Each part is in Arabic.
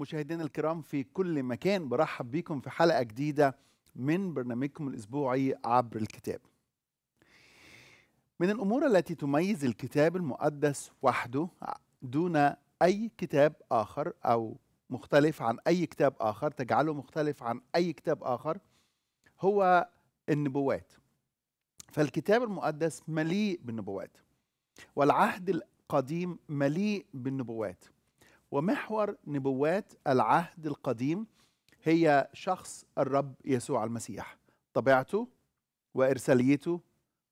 مشاهدينا الكرام في كل مكان برحب بكم في حلقة جديدة من برنامجكم الأسبوعي عبر الكتاب من الأمور التي تميز الكتاب المقدس وحده دون أي كتاب آخر أو مختلف عن أي كتاب آخر تجعله مختلف عن أي كتاب آخر هو النبوات فالكتاب المقدس مليء بالنبوات والعهد القديم مليء بالنبوات ومحور نبوات العهد القديم هي شخص الرب يسوع المسيح طبيعته وارساليته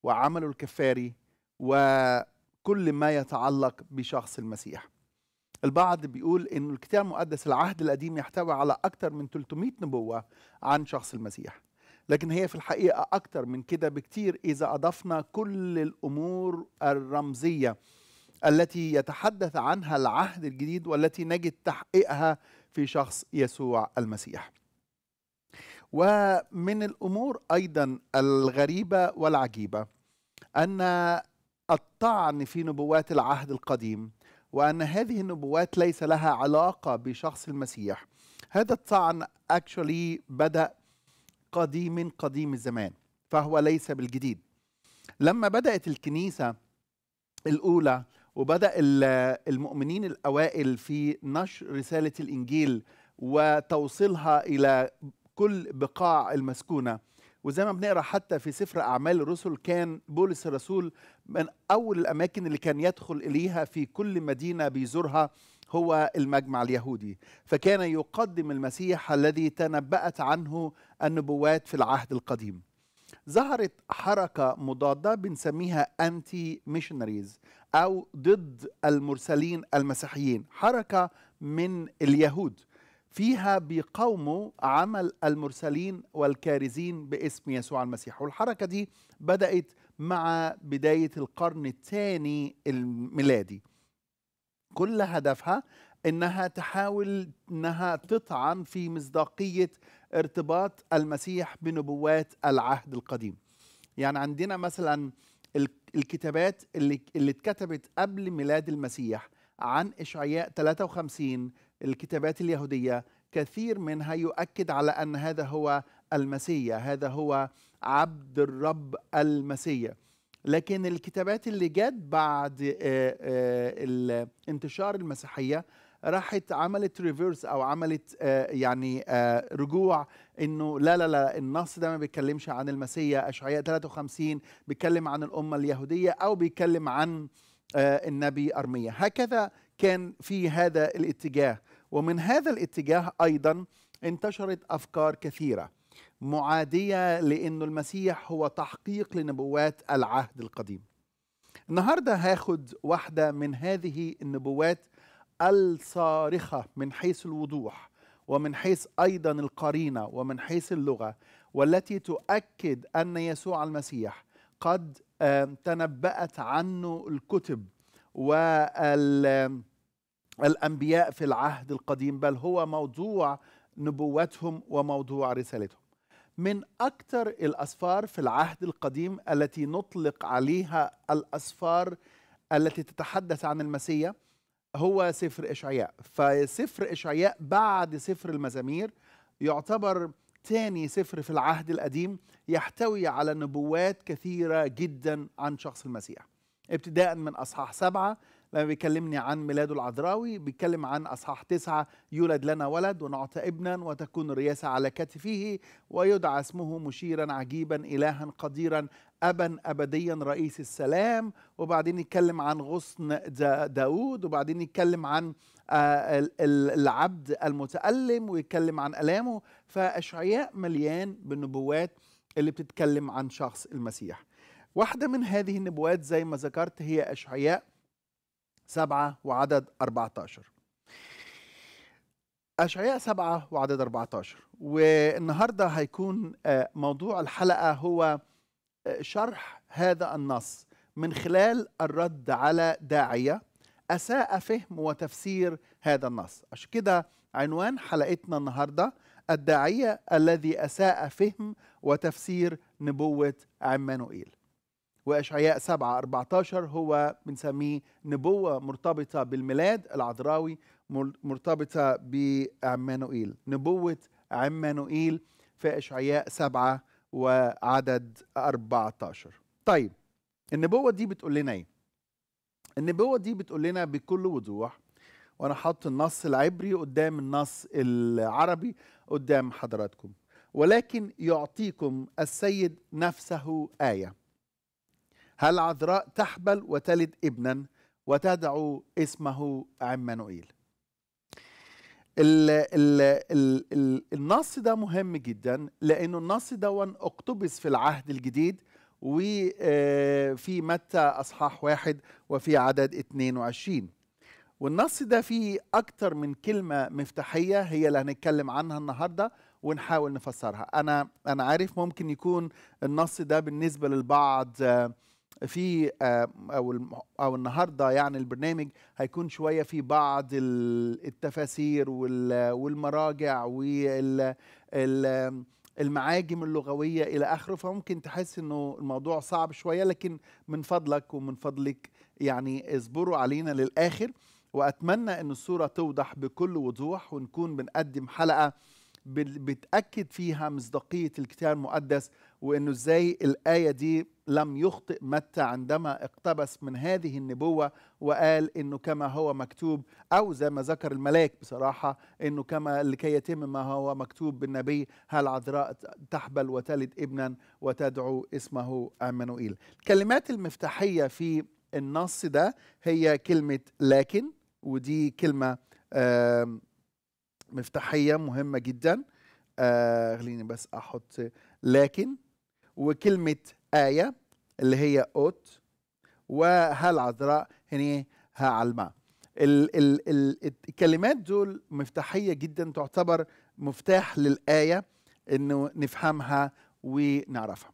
وعمله الكفاري وكل ما يتعلق بشخص المسيح البعض بيقول ان الكتاب المقدس العهد القديم يحتوي على اكثر من 300 نبوه عن شخص المسيح لكن هي في الحقيقه اكثر من كده بكتير اذا اضفنا كل الامور الرمزيه التي يتحدث عنها العهد الجديد والتي نجد تحقيقها في شخص يسوع المسيح ومن الامور ايضا الغريبه والعجيبه ان الطعن في نبوات العهد القديم وان هذه النبوات ليس لها علاقه بشخص المسيح هذا الطعن اكشولي بدا قديم قديم الزمان فهو ليس بالجديد لما بدات الكنيسه الاولى وبدا المؤمنين الاوائل في نشر رساله الانجيل وتوصيلها الى كل بقاع المسكونه وزي ما بنقرا حتى في سفر اعمال الرسل كان بولس الرسول من اول الاماكن اللي كان يدخل اليها في كل مدينه بيزورها هو المجمع اليهودي فكان يقدم المسيح الذي تنبأت عنه النبوات في العهد القديم ظهرت حركة مضادة بنسميها أنتي ميشنريز أو ضد المرسلين المسيحيين حركة من اليهود فيها بيقاوموا عمل المرسلين والكارزين باسم يسوع المسيح والحركة دي بدأت مع بداية القرن الثاني الميلادي كل هدفها انها تحاول انها تطعن في مصداقيه ارتباط المسيح بنبوات العهد القديم يعني عندنا مثلا الكتابات اللي اللي اتكتبت قبل ميلاد المسيح عن اشعياء 53 الكتابات اليهوديه كثير منها يؤكد على ان هذا هو المسيا هذا هو عبد الرب المسيا لكن الكتابات اللي جت بعد آه، آه، انتشار المسيحيه راحت عملت ريفيرس او عملت آه، يعني آه، رجوع انه لا لا لا النص ده ما بيتكلمش عن المسيا اشعياء 53 بيتكلم عن الامه اليهوديه او بيتكلم عن آه، النبي ارميا هكذا كان في هذا الاتجاه ومن هذا الاتجاه ايضا انتشرت افكار كثيره معاديه لانه المسيح هو تحقيق لنبوات العهد القديم النهارده هاخد واحده من هذه النبوات الصارخه من حيث الوضوح ومن حيث ايضا القرينه ومن حيث اللغه والتي تؤكد ان يسوع المسيح قد تنبأت عنه الكتب والأنبياء في العهد القديم بل هو موضوع نبوتهم وموضوع رسالتهم من أكثر الأسفار في العهد القديم التي نطلق عليها الأسفار التي تتحدث عن المسيح هو سفر إشعياء فسفر إشعياء بعد سفر المزامير يعتبر ثاني سفر في العهد القديم يحتوي على نبوات كثيرة جدا عن شخص المسيح ابتداء من أصحاح سبعة لما بيكلمني عن ميلاده العذراوي بيتكلم عن أصحاح تسعة يولد لنا ولد ونعطى ابنا وتكون الرياسة على كتفه ويدعى اسمه مشيرا عجيبا إلها قديرا أبا أبديا رئيس السلام وبعدين يتكلم عن غصن دا داود وبعدين يتكلم عن آه، العبد المتألم ويتكلم عن ألامه فأشعياء مليان بالنبوات اللي بتتكلم عن شخص المسيح واحدة من هذه النبوات زي ما ذكرت هي أشعياء سبعة وعدد 14 أشعياء سبعة وعدد 14 والنهاردة هيكون آه، موضوع الحلقة هو شرح هذا النص من خلال الرد على داعية أساء فهم وتفسير هذا النص عشان كده عنوان حلقتنا النهاردة الداعية الذي أساء فهم وتفسير نبوة عمانوئيل وإشعياء 7 14 هو بنسميه نبوة مرتبطة بالميلاد العذراوي مرتبطة بعمانوئيل نبوة عمانوئيل في إشعياء 7 وعدد 14 طيب النبوة دي بتقول لنا ايه النبوة دي بتقول لنا بكل وضوح وانا حاطط النص العبري قدام النص العربي قدام حضراتكم ولكن يعطيكم السيد نفسه آية هل عذراء تحبل وتلد ابنا وتدعو اسمه عمانوئيل ال ال ال ال النص ده مهم جدا لأن النص ده اقتبس في العهد الجديد وفي آه، متى اصحاح واحد وفي عدد 22 والنص ده فيه اكتر من كلمه مفتاحيه هي اللي هنتكلم عنها النهارده ونحاول نفسرها انا انا عارف ممكن يكون النص ده بالنسبه للبعض آآ آه، في آه، او او النهارده يعني البرنامج هيكون شويه في بعض التفاسير والمراجع وال المعاجم اللغويه الى اخره فممكن تحس انه الموضوع صعب شويه لكن من فضلك ومن فضلك يعني اصبروا علينا للاخر واتمنى ان الصوره توضح بكل وضوح ونكون بنقدم حلقه بتاكد فيها مصداقيه الكتاب المقدس وانه ازاي الايه دي لم يخطئ متى عندما اقتبس من هذه النبوه وقال انه كما هو مكتوب او زي ما ذكر الملاك بصراحه انه كما لكي يتم ما هو مكتوب بالنبي هل عذراء تحبل وتلد ابنا وتدعو اسمه امانوئيل. الكلمات المفتاحيه في النص ده هي كلمه لكن ودي كلمه مفتاحيه مهمه جدا آه، خليني بس احط لكن وكلمة آية اللي هي أوت وهالعذراء العذراء هني ها علماء ال ال ال الكلمات دول مفتاحية جدا تعتبر مفتاح للآية انه نفهمها ونعرفها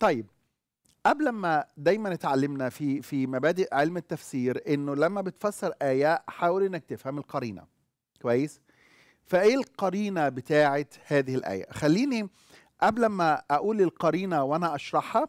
طيب قبل ما دايما اتعلمنا في في مبادئ علم التفسير انه لما بتفسر ايه حاول انك تفهم القرينه كويس فايه القرينه بتاعه هذه الايه خليني قبل ما اقول القرينه وانا اشرحها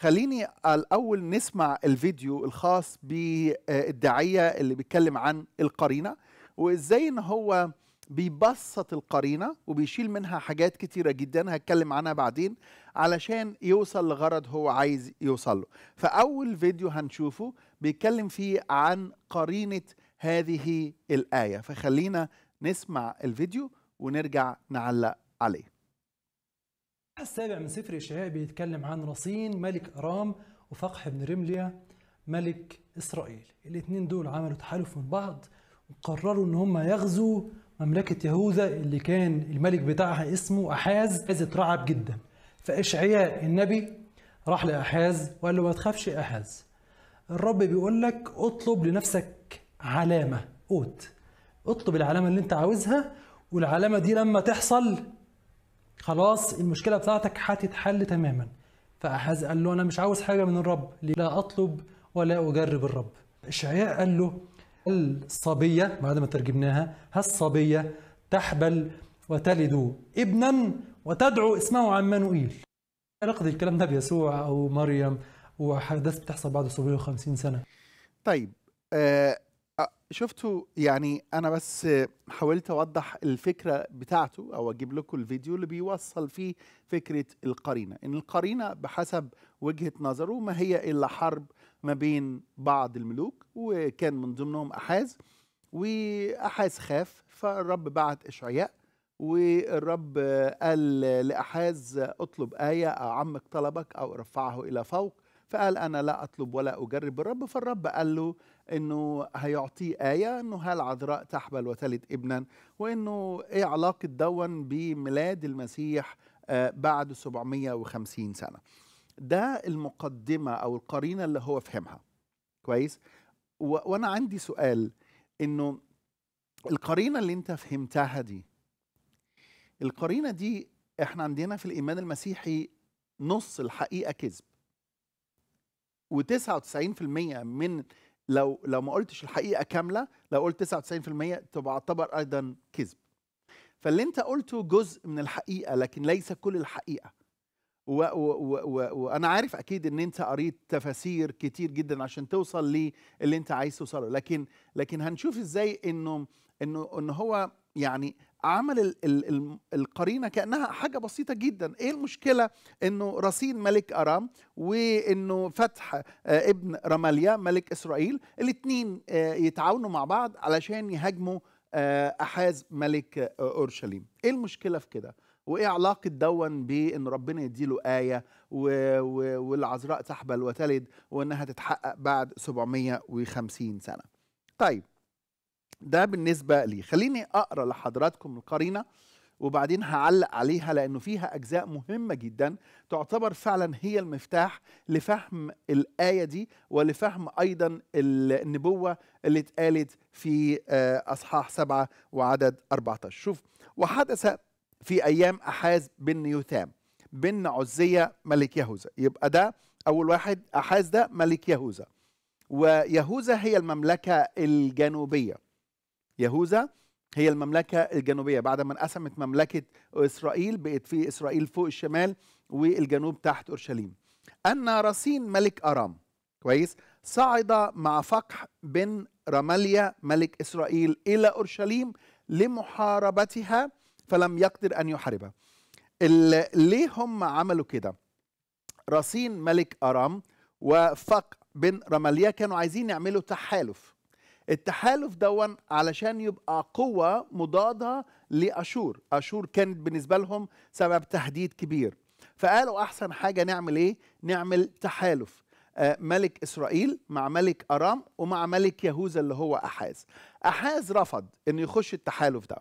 خليني الاول نسمع الفيديو الخاص بالداعيه اللي بيتكلم عن القرينه وازاي ان هو بيبسط القرينه وبيشيل منها حاجات كتيره جدا هتكلم عنها بعدين علشان يوصل لغرض هو عايز يوصل له فاول فيديو هنشوفه بيتكلم فيه عن قرينه هذه الايه فخلينا نسمع الفيديو ونرجع نعلق عليه السابع من سفر إشعياء بيتكلم عن رصين ملك أرام وفقح بن رمليا ملك إسرائيل الاثنين دول عملوا تحالف من بعض وقرروا إن هم يغزوا مملكة يهوذا اللي كان الملك بتاعها اسمه أحاز أحاز اترعب جدا فإشعياء النبي راح لأحاز وقال له ما تخافش أحاز الرب بيقول لك اطلب لنفسك علامة قوت اطلب العلامة اللي انت عاوزها والعلامة دي لما تحصل خلاص المشكله بتاعتك هتتحل تماما فاحاز قال له انا مش عاوز حاجه من الرب لا اطلب ولا اجرب الرب اشعياء قال له الصبيه بعد ما ترجمناها هالصبيه تحبل وتلد ابنا وتدعو اسمه عمانوئيل علاقه الكلام ده بيسوع او مريم وحدث بتحصل بعد 750 سنه طيب آه شفتوا يعني انا بس حاولت اوضح الفكره بتاعته او اجيب لكم الفيديو اللي بيوصل فيه فكره القرينه ان القرينه بحسب وجهه نظره ما هي الا حرب ما بين بعض الملوك وكان من ضمنهم احاز واحاز خاف فالرب بعت اشعياء والرب قال لاحاز اطلب ايه اعمق طلبك او ارفعه الى فوق فقال انا لا اطلب ولا اجرب الرب فالرب قال له انه هيعطيه ايه انه هل عذراء تحبل وتلد ابنا وانه ايه علاقه دون بميلاد المسيح آه، بعد 750 سنه ده المقدمه او القرينه اللي هو فهمها كويس وانا عندي سؤال انه القرينه اللي انت فهمتها دي القرينه دي احنا عندنا في الايمان المسيحي نص الحقيقه كذب و99% من لو لو ما قلتش الحقيقه كامله لو قلت 99% تبقى اعتبر ايضا كذب فاللي انت قلته جزء من الحقيقه لكن ليس كل الحقيقه وانا عارف اكيد ان انت قريت تفاسير كتير جدا عشان توصل للي انت عايز توصله لكن لكن هنشوف ازاي انه انه ان هو يعني عمل الـ الـ القرينه كانها حاجه بسيطه جدا ايه المشكله انه رصين ملك ارام وانه فتح آه، ابن رماليا ملك اسرائيل الاثنين آه، يتعاونوا مع بعض علشان يهاجموا آه، احاز ملك اورشليم ايه المشكله في كده وايه علاقه دون بان ربنا يديله ايه و... و... والعذراء تحبل وتلد وانها تتحقق بعد 750 سنه طيب ده بالنسبة لي خليني أقرأ لحضراتكم القرينة وبعدين هعلق عليها لأنه فيها أجزاء مهمة جدا تعتبر فعلا هي المفتاح لفهم الآية دي ولفهم أيضا النبوة اللي اتقالت في آه، أصحاح سبعة وعدد 14 شوف وحدث في أيام أحاز بن يثام بن عزية ملك يهوذا يبقى ده أول واحد أحاز ده ملك يهوذا ويهوذا هي المملكة الجنوبية يهوذا هي المملكة الجنوبية بعد ما انقسمت مملكة إسرائيل بقت في إسرائيل فوق الشمال والجنوب تحت أورشليم أن رصين ملك أرام كويس صعد مع فقح بن رماليا ملك إسرائيل إلى أورشليم لمحاربتها فلم يقدر أن يحاربها ليه هم عملوا كده رصين ملك أرام وفقح بن رماليا كانوا عايزين يعملوا تحالف التحالف دون علشان يبقى قوة مضادة لأشور أشور كانت بالنسبة لهم سبب تهديد كبير فقالوا أحسن حاجة نعمل إيه؟ نعمل تحالف آه، ملك إسرائيل مع ملك أرام ومع ملك يهوذا اللي هو أحاز أحاز رفض أن يخش التحالف ده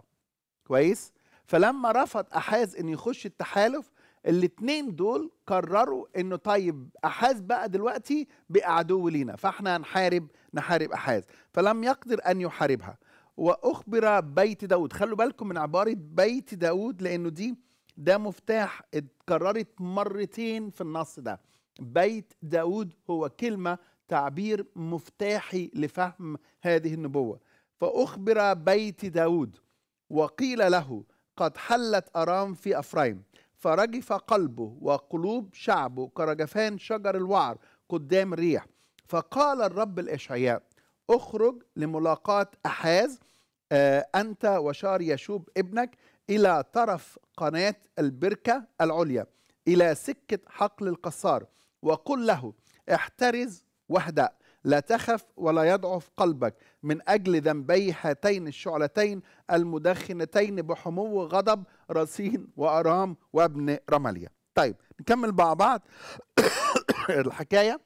كويس؟ فلما رفض أحاز أن يخش التحالف الاثنين دول قرروا انه طيب احاز بقى دلوقتي عدو لينا فاحنا هنحارب نحارب احاز فلم يقدر ان يحاربها واخبر بيت داود خلوا بالكم من عباره بيت داود لانه دي ده مفتاح اتكررت مرتين في النص ده بيت داود هو كلمه تعبير مفتاحي لفهم هذه النبوه فاخبر بيت داود وقيل له قد حلت ارام في افرايم فرجف قلبه وقلوب شعبه كرجفان شجر الوعر قدام الريح فقال الرب الإشعياء اخرج لملاقاة أحاز آه، أنت وشار يشوب ابنك إلى طرف قناة البركة العليا إلى سكة حقل القصار وقل له احترز واهدأ لا تخف ولا يضعف قلبك من أجل ذنبي هاتين الشعلتين المدخنتين بحمو غضب رصين وأرام وابن رماليا طيب نكمل مع بعض الحكاية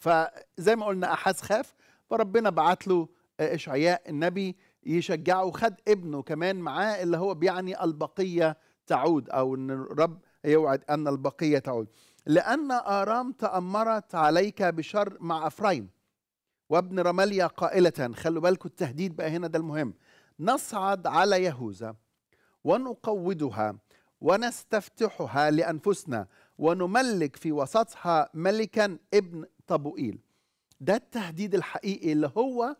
فزي ما قلنا احاس خاف فربنا بعت له آه، إشعياء النبي يشجعه خد ابنه كمان معاه اللي هو بيعني البقية تعود أو أن الرب يوعد أن البقية تعود لأن آرام تأمرت عليك بشر مع أفرايم وابن رماليا قائلة خلوا بالكم التهديد بقى هنا ده المهم نصعد على يهوذا ونقودها ونستفتحها لأنفسنا ونملك في وسطها ملكا ابن طبوئيل ده التهديد الحقيقي اللي هو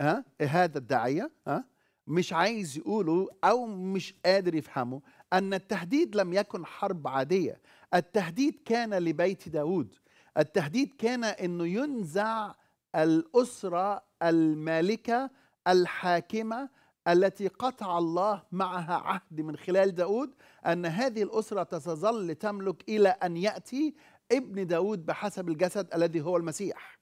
ها آه، هذا الداعية ها آه، مش عايز يقوله أو مش قادر يفهمه أن التهديد لم يكن حرب عادية التهديد كان لبيت داود التهديد كان انه ينزع الاسره المالكه الحاكمه التي قطع الله معها عهد من خلال داود ان هذه الاسره ستظل تملك الى ان ياتي ابن داود بحسب الجسد الذي هو المسيح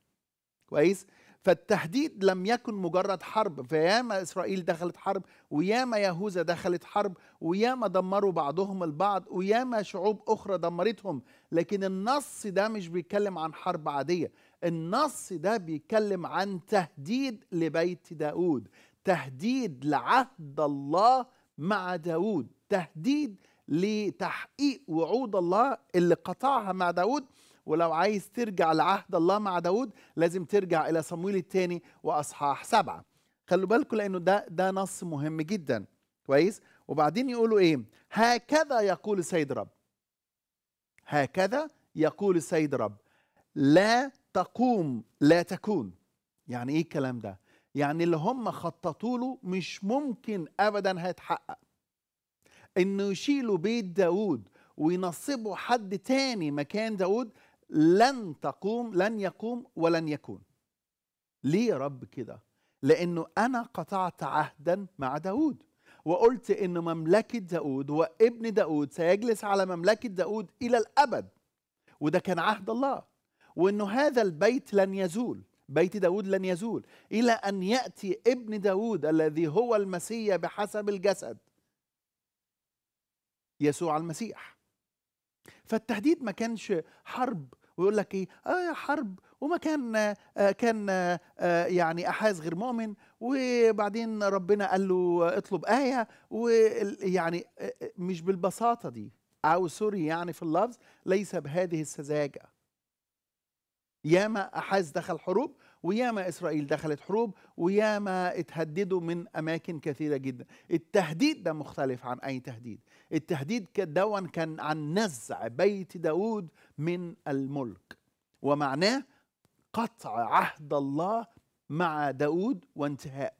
كويس فالتهديد لم يكن مجرد حرب فياما إسرائيل دخلت حرب وياما يهوذا دخلت حرب وياما دمروا بعضهم البعض وياما شعوب أخرى دمرتهم لكن النص ده مش بيتكلم عن حرب عادية النص ده بيتكلم عن تهديد لبيت داود تهديد لعهد الله مع داود تهديد لتحقيق وعود الله اللي قطعها مع داود ولو عايز ترجع لعهد الله مع داود لازم ترجع إلى صمويل الثاني وأصحاح سبعة خلوا بالكم لأنه ده ده نص مهم جدا كويس وبعدين يقولوا إيه هكذا يقول السيد رب هكذا يقول السيد رب لا تقوم لا تكون يعني ايه الكلام ده يعني اللي هم خططوا له مش ممكن ابدا هيتحقق انه يشيلوا بيت داود وينصبوا حد تاني مكان داود لن تقوم لن يقوم ولن يكون ليه يا رب كده لانه انا قطعت عهدا مع داود وقلت ان مملكه داود وابن داود سيجلس على مملكه داود الى الابد وده كان عهد الله وانه هذا البيت لن يزول بيت داود لن يزول الى ان ياتي ابن داود الذي هو المسيح بحسب الجسد يسوع المسيح فالتهديد ما كانش حرب ويقول لك ايه اه حرب وما كان آه كان آه, آه، يعني احاز غير مؤمن وبعدين ربنا قال له اطلب ايه ويعني آه، آه، مش بالبساطه دي او سوري يعني في اللفظ ليس بهذه السذاجه ياما احاز دخل حروب وياما إسرائيل دخلت حروب وياما اتهددوا من أماكن كثيرة جدا التهديد ده مختلف عن أي تهديد التهديد دون كان عن نزع بيت داود من الملك ومعناه قطع عهد الله مع داود وانتهاء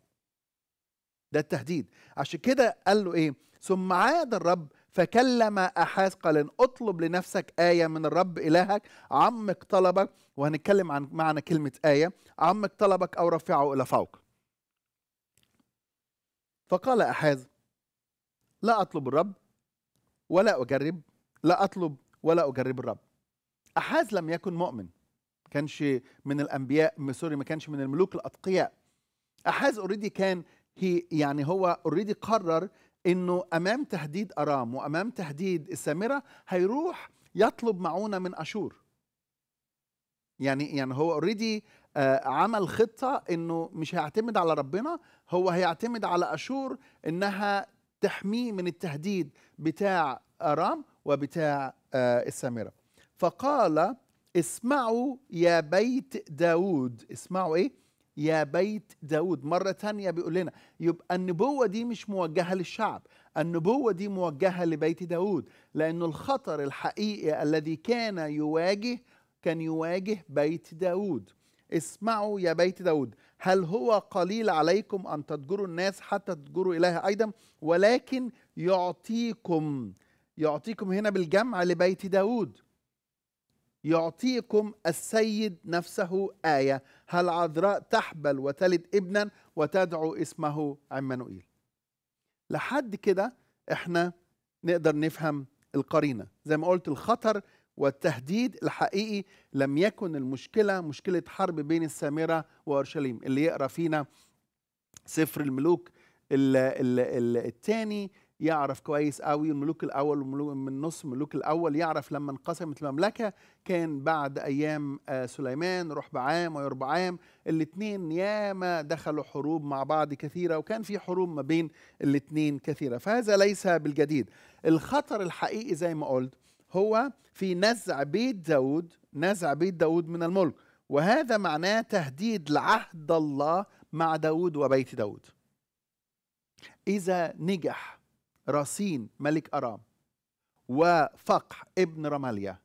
ده التهديد عشان كده قال له ايه ثم عاد الرب فكلم أحاز قال اطلب لنفسك آية من الرب إلهك عمق طلبك وهنتكلم عن معنى كلمة آية عمق طلبك أو رفعه إلى فوق فقال أحاز لا أطلب الرب ولا أجرب لا أطلب ولا أجرب الرب أحاز لم يكن مؤمن كانش من الأنبياء سوري ما كانش من الملوك الأتقياء أحاز أوريدي كان هي يعني هو اوريدي قرر انه امام تهديد ارام وامام تهديد السامره هيروح يطلب معونه من اشور يعني يعني هو اوريدي آه، عمل خطه انه مش هيعتمد على ربنا هو هيعتمد على اشور انها تحميه من التهديد بتاع ارام وبتاع آه، السامره فقال اسمعوا يا بيت داود اسمعوا ايه يا بيت داود مرة تانية بيقول لنا يبقى النبوة دي مش موجهة للشعب النبوة دي موجهة لبيت داود لأن الخطر الحقيقي الذي كان يواجه كان يواجه بيت داود اسمعوا يا بيت داود هل هو قليل عليكم أن تضجروا الناس حتى تضجروا إله أيضا ولكن يعطيكم يعطيكم هنا بالجمع لبيت داود يعطيكم السيد نفسه آية هل عذراء تحبل وتلد ابنا وتدعو اسمه عمانوئيل لحد كده احنا نقدر نفهم القرينه زي ما قلت الخطر والتهديد الحقيقي لم يكن المشكله مشكله حرب بين السامره واورشليم اللي يقرا فينا سفر الملوك الثاني يعرف كويس قوي الملوك الاول ومن نص الملوك الاول يعرف لما انقسمت المملكه كان بعد ايام آه، سليمان رحبعام ويربعام الاثنين ياما دخلوا حروب مع بعض كثيره وكان في حروب ما بين الاثنين كثيره فهذا ليس بالجديد الخطر الحقيقي زي ما قلت هو في نزع بيت داود نزع بيت داود من الملك وهذا معناه تهديد لعهد الله مع داود وبيت داود إذا نجح راسين ملك أرام وفقح ابن رماليا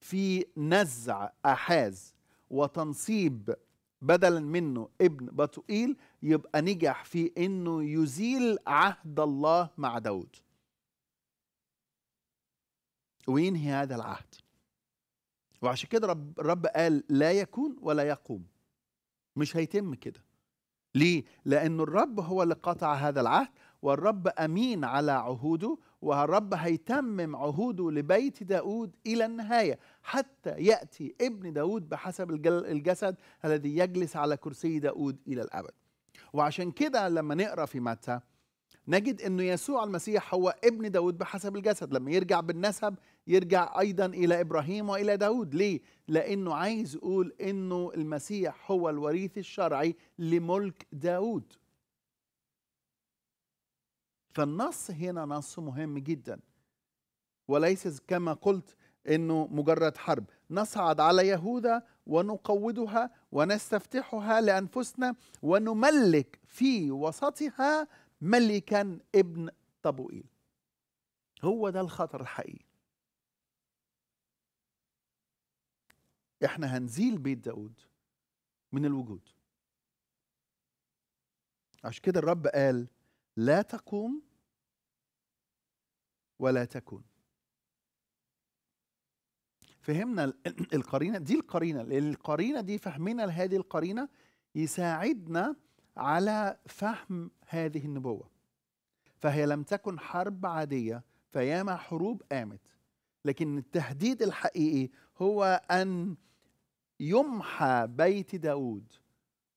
في نزع أحاز وتنصيب بدلا منه ابن بطوئيل يبقى نجح في انه يزيل عهد الله مع داود وينهي هذا العهد وعشان كده رب, رب قال لا يكون ولا يقوم مش هيتم كده ليه لأن الرب هو اللي قطع هذا العهد والرب امين على عهوده والرب هيتمم عهوده لبيت داود الى النهايه حتى ياتي ابن داود بحسب الجسد الذي يجلس على كرسي داود الى الابد وعشان كده لما نقرا في متى نجد انه يسوع المسيح هو ابن داود بحسب الجسد لما يرجع بالنسب يرجع ايضا الى ابراهيم والى داود ليه لانه عايز يقول انه المسيح هو الوريث الشرعي لملك داود فالنص هنا نص مهم جدا وليس كما قلت انه مجرد حرب نصعد على يهوذا ونقودها ونستفتحها لانفسنا ونملك في وسطها ملكا ابن طبوئيل هو ده الخطر الحقيقي احنا هنزيل بيت داود من الوجود عشان كده الرب قال لا تقوم ولا تكن فهمنا القرينة دي القرينة القرينة دي فهمنا لهذه القرينة يساعدنا على فهم هذه النبوة فهي لم تكن حرب عادية فياما حروب قامت لكن التهديد الحقيقي هو أن يمحى بيت داود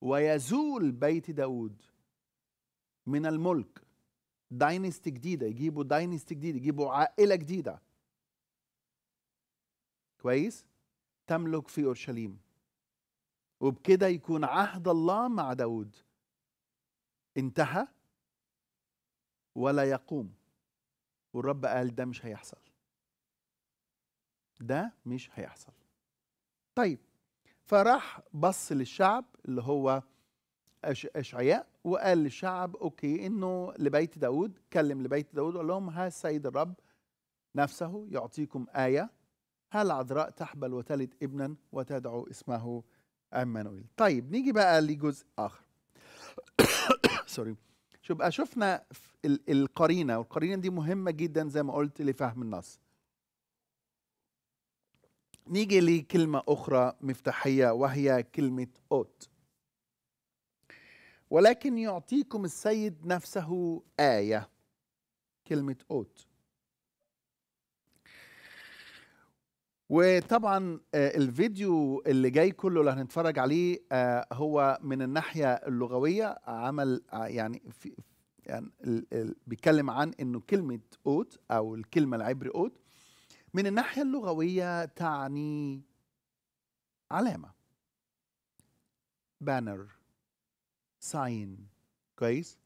ويزول بيت داود من الملك داينستي جديده يجيبوا داينستي جديده يجيبوا عائله جديده كويس تملك في اورشليم وبكده يكون عهد الله مع داود انتهى ولا يقوم والرب قال ده مش هيحصل ده مش هيحصل طيب فراح بص للشعب اللي هو اشعياء وقال للشعب اوكي انه لبيت داود كلم لبيت داود وقال لهم ها السيد الرب نفسه يعطيكم ايه هل عذراء تحبل وتلد ابنا وتدعو اسمه عمانويل طيب نيجي بقى لجزء اخر سوري شو بقى شفنا القرينه والقرينه دي مهمه جدا زي ما قلت لفهم النص نيجي لكلمه اخرى مفتاحيه وهي كلمه اوت ولكن يعطيكم السيد نفسه آية كلمة أوت وطبعا آه، الفيديو اللي جاي كله اللي هنتفرج عليه آه، هو من الناحية اللغوية عمل آه، يعني في يعني بيتكلم عن انه كلمة اوت او الكلمة العبري اوت من الناحية اللغوية تعني علامة بانر ساين كويس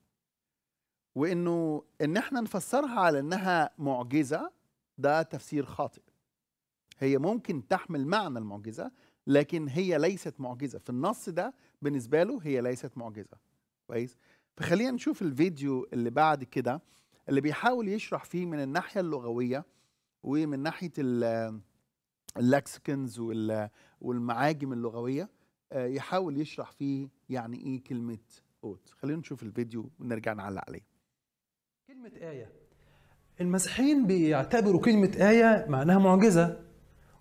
وانه ان احنا نفسرها على انها معجزه ده تفسير خاطئ هي ممكن تحمل معنى المعجزه لكن هي ليست معجزه في النص ده بالنسبه له هي ليست معجزه كويس فخلينا نشوف الفيديو اللي بعد كده اللي بيحاول يشرح فيه من الناحيه اللغويه ومن ناحيه اللكسيكنز والمعاجم اللغويه آه، يحاول يشرح فيه يعني ايه كلمه قوت خلينا نشوف الفيديو ونرجع نعلق عليه كلمه ايه المسيحيين بيعتبروا كلمه ايه معناها معجزه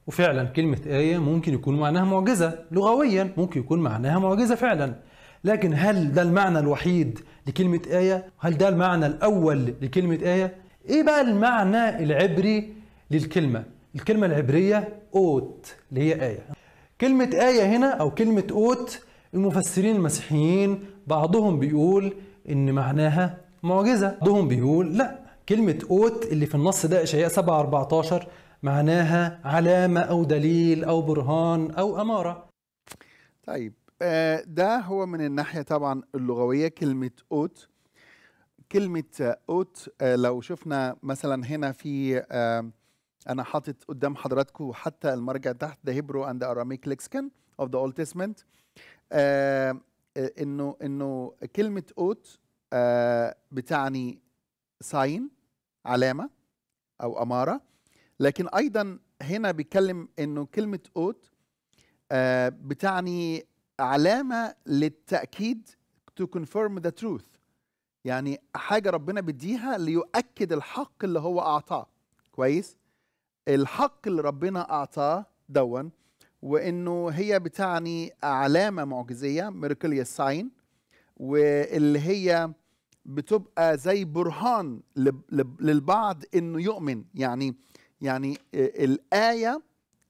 وفعلا كلمه ايه ممكن يكون معناها معجزه لغويا ممكن يكون معناها معجزه فعلا لكن هل ده المعنى الوحيد لكلمه ايه هل ده المعنى الاول لكلمه ايه ايه بقى المعنى العبري للكلمه الكلمه العبريه اوت اللي هي ايه كلمة آية هنا أو كلمة أوت المفسرين المسيحيين بعضهم بيقول إن معناها معجزة بعضهم بيقول لا كلمة أوت اللي في النص ده إشعياء 7 14 معناها علامة أو دليل أو برهان أو أمارة طيب آه، ده هو من الناحية طبعا اللغوية كلمة أوت كلمة أوت آه، لو شفنا مثلا هنا في آه، انا حاطط قدام حضراتكم حتى المرجع تحت ذا هيبرو اند اراميك لكسكن اوف ذا اولد تيستمنت انه انه كلمه اوت آه بتعني ساين علامه او اماره لكن ايضا هنا بيتكلم انه كلمه اوت آه بتعني علامه للتاكيد to confirm the truth يعني حاجه ربنا بيديها ليؤكد الحق اللي هو اعطاه كويس الحق اللي ربنا اعطاه دون وانه هي بتعني علامه معجزيه ميركليا ساين واللي هي بتبقى زي برهان للبعض انه يؤمن يعني يعني الايه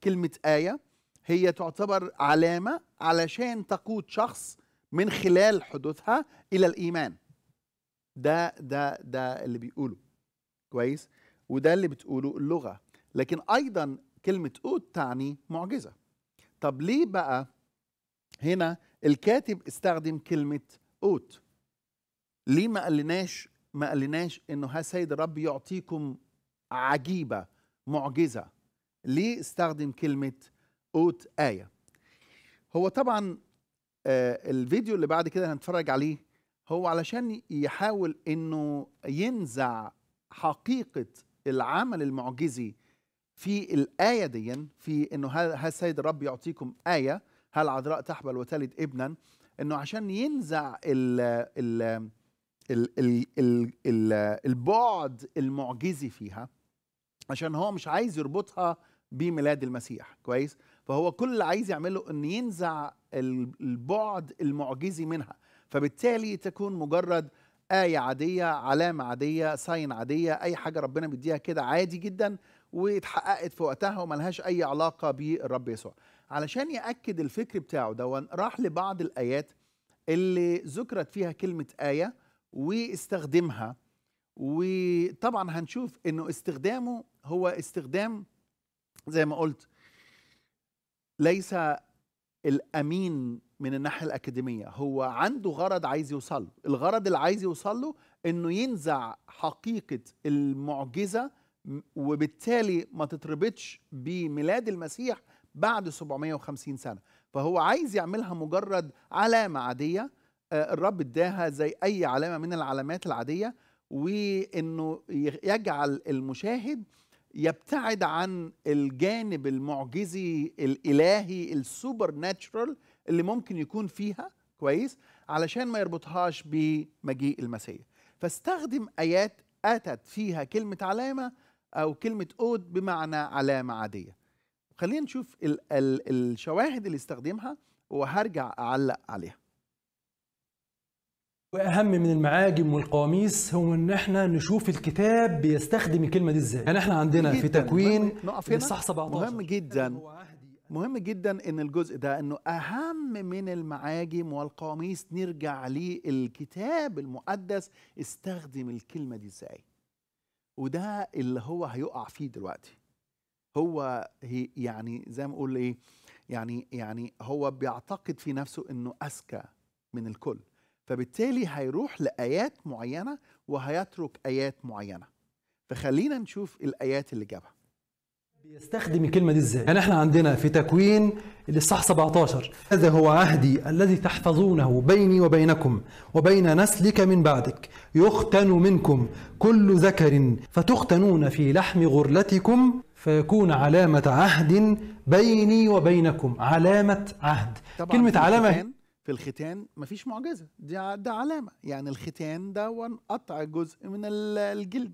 كلمه ايه هي تعتبر علامه علشان تقود شخص من خلال حدوثها الى الايمان ده ده ده اللي بيقوله كويس وده اللي بتقوله اللغه لكن ايضا كلمه اوت تعني معجزه طب ليه بقى هنا الكاتب استخدم كلمه اوت ليه ما قالناش ما قالناش انه ها سيد الرب يعطيكم عجيبه معجزه ليه استخدم كلمه اوت ايه هو طبعا آه، الفيديو اللي بعد كده هنتفرج عليه هو علشان يحاول انه ينزع حقيقه العمل المعجزي في الآية دي في إنه هل, السيد الرب يعطيكم آية هل عذراء تحبل وتلد ابنا إنه عشان ينزع الـ الـ الـ الـ الـ الـ البعد المعجزي فيها عشان هو مش عايز يربطها بميلاد المسيح كويس فهو كل اللي عايز يعمله ان ينزع البعد المعجزي منها فبالتالي تكون مجرد آية عادية علامة عادية ساين عادية أي حاجة ربنا بيديها كده عادي جدا واتحققت في وقتها وملهاش اي علاقه بالرب يسوع علشان ياكد الفكر بتاعه ده راح لبعض الايات اللي ذكرت فيها كلمه ايه واستخدمها وطبعا هنشوف انه استخدامه هو استخدام زي ما قلت ليس الامين من الناحيه الاكاديميه هو عنده غرض عايز يوصل له الغرض اللي عايز يوصل له انه ينزع حقيقه المعجزه وبالتالي ما تتربطش بميلاد المسيح بعد 750 سنة فهو عايز يعملها مجرد علامة عادية آه، الرب اداها زي أي علامة من العلامات العادية وإنه يجعل المشاهد يبتعد عن الجانب المعجزي الإلهي السوبر ناتشرال اللي ممكن يكون فيها كويس علشان ما يربطهاش بمجيء المسيح فاستخدم آيات أتت فيها كلمة علامة او كلمه اود بمعنى علامه عاديه خلينا نشوف الـ الـ الشواهد اللي استخدمها وهرجع اعلق عليها واهم من المعاجم والقواميس هو ان احنا نشوف الكتاب بيستخدم الكلمه دي ازاي يعني احنا عندنا في تكوين الصح 17 مهم جدا مهم جدا ان الجزء ده انه اهم من المعاجم والقواميس نرجع للكتاب المقدس استخدم الكلمه دي ازاي وده اللي هو هيقع فيه دلوقتي هو هي يعني زي ما اقول ايه يعني يعني هو بيعتقد في نفسه انه اذكى من الكل فبالتالي هيروح لايات معينه وهيترك ايات معينه فخلينا نشوف الايات اللي جابها بيستخدم الكلمة دي ازاي؟ يعني احنا عندنا في تكوين الإصحاح 17 هذا هو عهدي الذي تحفظونه بيني وبينكم وبين نسلك من بعدك يختن منكم كل ذكر فتختنون في لحم غرلتكم فيكون علامة عهد بيني وبينكم علامة عهد طبعا كلمة في علامة الختان في الختان مفيش معجزة ده, ده علامة يعني الختان ده قطع جزء من الجلد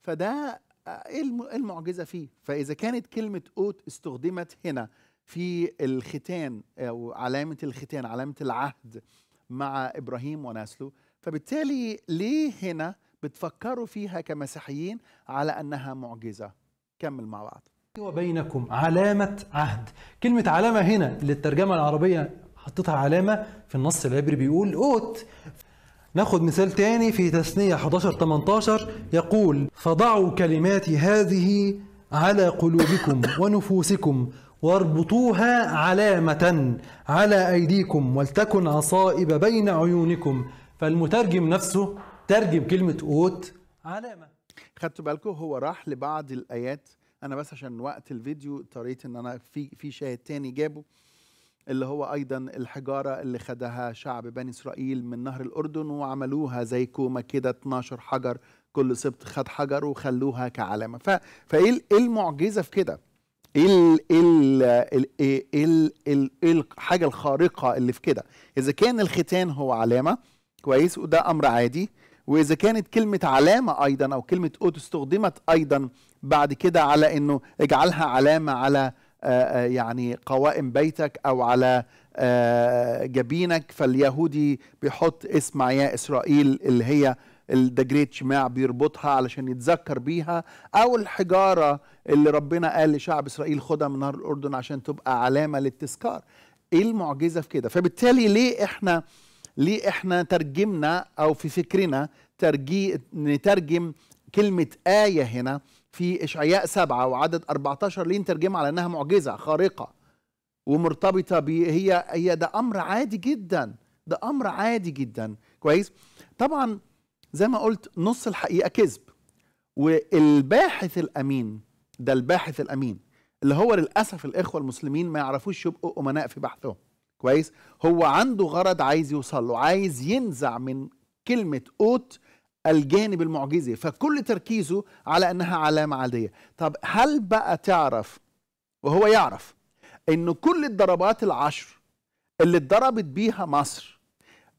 فده إيه, ايه المعجزه فيه فاذا كانت كلمه اوت استخدمت هنا في الختان او علامه الختان علامه العهد مع ابراهيم ونسله فبالتالي ليه هنا بتفكروا فيها كمسيحيين على انها معجزه كمل مع بعض وبينكم علامة عهد كلمة علامة هنا للترجمة العربية حطيتها علامة في النص العبري بيقول أوت ناخد مثال تاني في تثنية 11 18 يقول فضعوا كلماتي هذه على قلوبكم ونفوسكم واربطوها علامة على أيديكم ولتكن عصائب بين عيونكم فالمترجم نفسه ترجم كلمة أوت علامة خدتوا بالكم هو راح لبعض الآيات أنا بس عشان وقت الفيديو اضطريت إن أنا في في شاهد تاني جابه اللي هو ايضا الحجاره اللي خدها شعب بني اسرائيل من نهر الاردن وعملوها زي كوما كده 12 حجر كل سبت خد حجر وخلوها كعلامه ف... فايه إيه المعجزه في كده ايه الحاجه الخارقه اللي في كده اذا كان الختان هو علامه كويس وده امر عادي واذا كانت كلمه علامه ايضا او كلمه اوت استخدمت ايضا بعد كده على انه اجعلها علامه على آه، آه، يعني قوائم بيتك او على آه، جبينك فاليهودي بيحط اسم يا اسرائيل اللي هي الدجريت شماع بيربطها علشان يتذكر بيها او الحجاره اللي ربنا قال لشعب اسرائيل خدها من نهر الاردن عشان تبقى علامه للتذكار ايه المعجزه في كده فبالتالي ليه احنا ليه احنا ترجمنا او في فكرنا ترجي نترجم كلمه ايه هنا في إشعياء سبعة وعدد 14 لين نترجم على أنها معجزة خارقة ومرتبطة بي هي هي ده أمر عادي جدا ده أمر عادي جدا كويس طبعا زي ما قلت نص الحقيقة كذب والباحث الأمين ده الباحث الأمين اللي هو للأسف الإخوة المسلمين ما يعرفوش يبقوا أمناء في بحثهم كويس هو عنده غرض عايز يوصل له عايز ينزع من كلمة أوت الجانب المعجزي فكل تركيزه على انها علامه عاديه طب هل بقى تعرف وهو يعرف ان كل الضربات العشر اللي اتضربت بيها مصر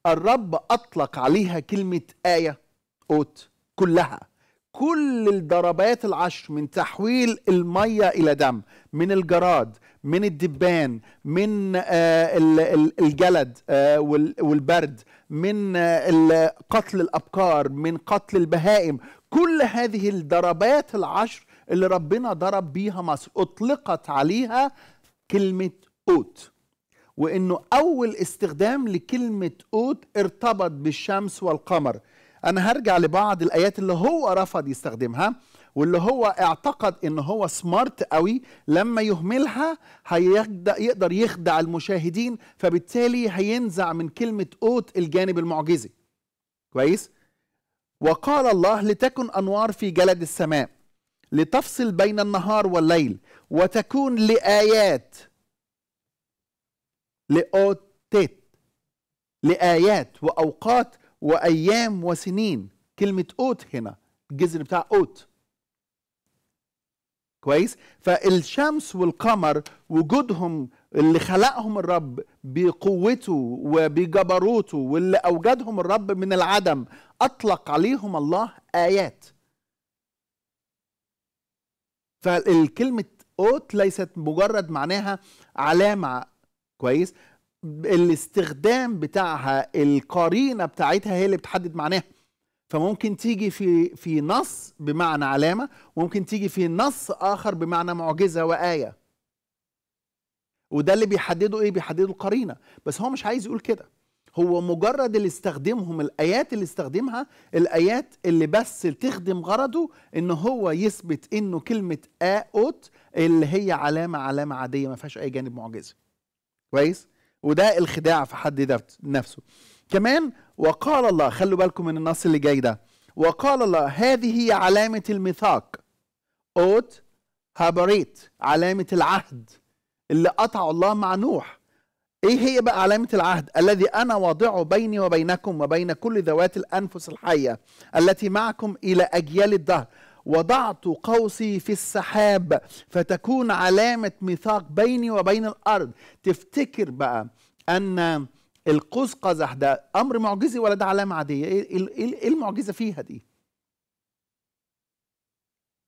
الرب اطلق عليها كلمه ايه اوت كلها كل الضربات العشر من تحويل الميه الى دم من الجراد من الدبان من آه، الجلد آه، والبرد من آه، قتل الابكار من قتل البهائم كل هذه الضربات العشر اللي ربنا ضرب بيها مصر اطلقت عليها كلمه اوت وانه اول استخدام لكلمه اوت ارتبط بالشمس والقمر انا هرجع لبعض الايات اللي هو رفض يستخدمها واللي هو اعتقد ان هو سمارت قوي لما يهملها هيقدر يخدع المشاهدين فبالتالي هينزع من كلمه اوت الجانب المعجزي كويس وقال الله لتكن انوار في جلد السماء لتفصل بين النهار والليل وتكون لايات لاوتيت لايات واوقات وايام وسنين كلمه اوت هنا الجذر بتاع اوت كويس فالشمس والقمر وجودهم اللي خلقهم الرب بقوته وبجبروته واللي اوجدهم الرب من العدم اطلق عليهم الله ايات فالكلمه اوت ليست مجرد معناها علامه كويس الاستخدام بتاعها القرينه بتاعتها هي اللي بتحدد معناها فممكن تيجي في في نص بمعنى علامه وممكن تيجي في نص اخر بمعنى معجزه وايه وده اللي بيحددوا ايه بيحددوا القرينه بس هو مش عايز يقول كده هو مجرد اللي استخدمهم الايات اللي استخدمها الايات اللي بس تخدم غرضه ان هو يثبت انه كلمه اوت اللي هي علامه علامه عاديه ما فيهاش اي جانب معجزه كويس وده الخداع في حد نفسه كمان وقال الله خلوا بالكم من النص اللي جاي ده وقال الله هذه هي علامة الميثاق اوت هابريت علامة العهد اللي قطعه الله مع نوح ايه هي بقى علامة العهد الذي انا واضعه بيني وبينكم وبين كل ذوات الانفس الحية التي معكم الى اجيال الدهر وضعت قوسي في السحاب فتكون علامة ميثاق بيني وبين الارض تفتكر بقى ان القوس قزح ده امر معجزي ولا ده علامه عاديه إيه-, إيه-, إيه-, ايه المعجزه فيها دي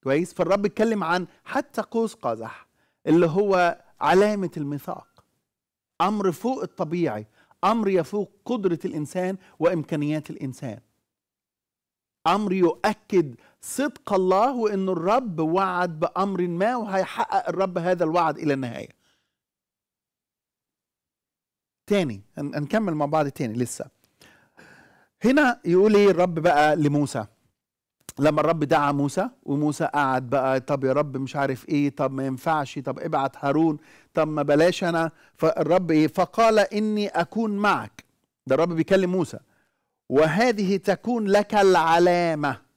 كويس فالرب اتكلم عن حتى قوس قزح اللي هو علامه الميثاق امر فوق الطبيعي امر يفوق قدره الانسان وامكانيات الانسان امر يؤكد صدق الله وان الرب وعد بامر ما وهيحقق الرب هذا الوعد الى النهايه تاني نكمل مع بعض تاني لسه هنا يقول ايه الرب بقى لموسى لما الرب دعا موسى وموسى قعد بقى طب يا رب مش عارف ايه طب ما ينفعش طب ابعت هارون طب ما بلاش انا فالرب ايه فقال اني اكون معك ده الرب بيكلم موسى وهذه تكون لك العلامه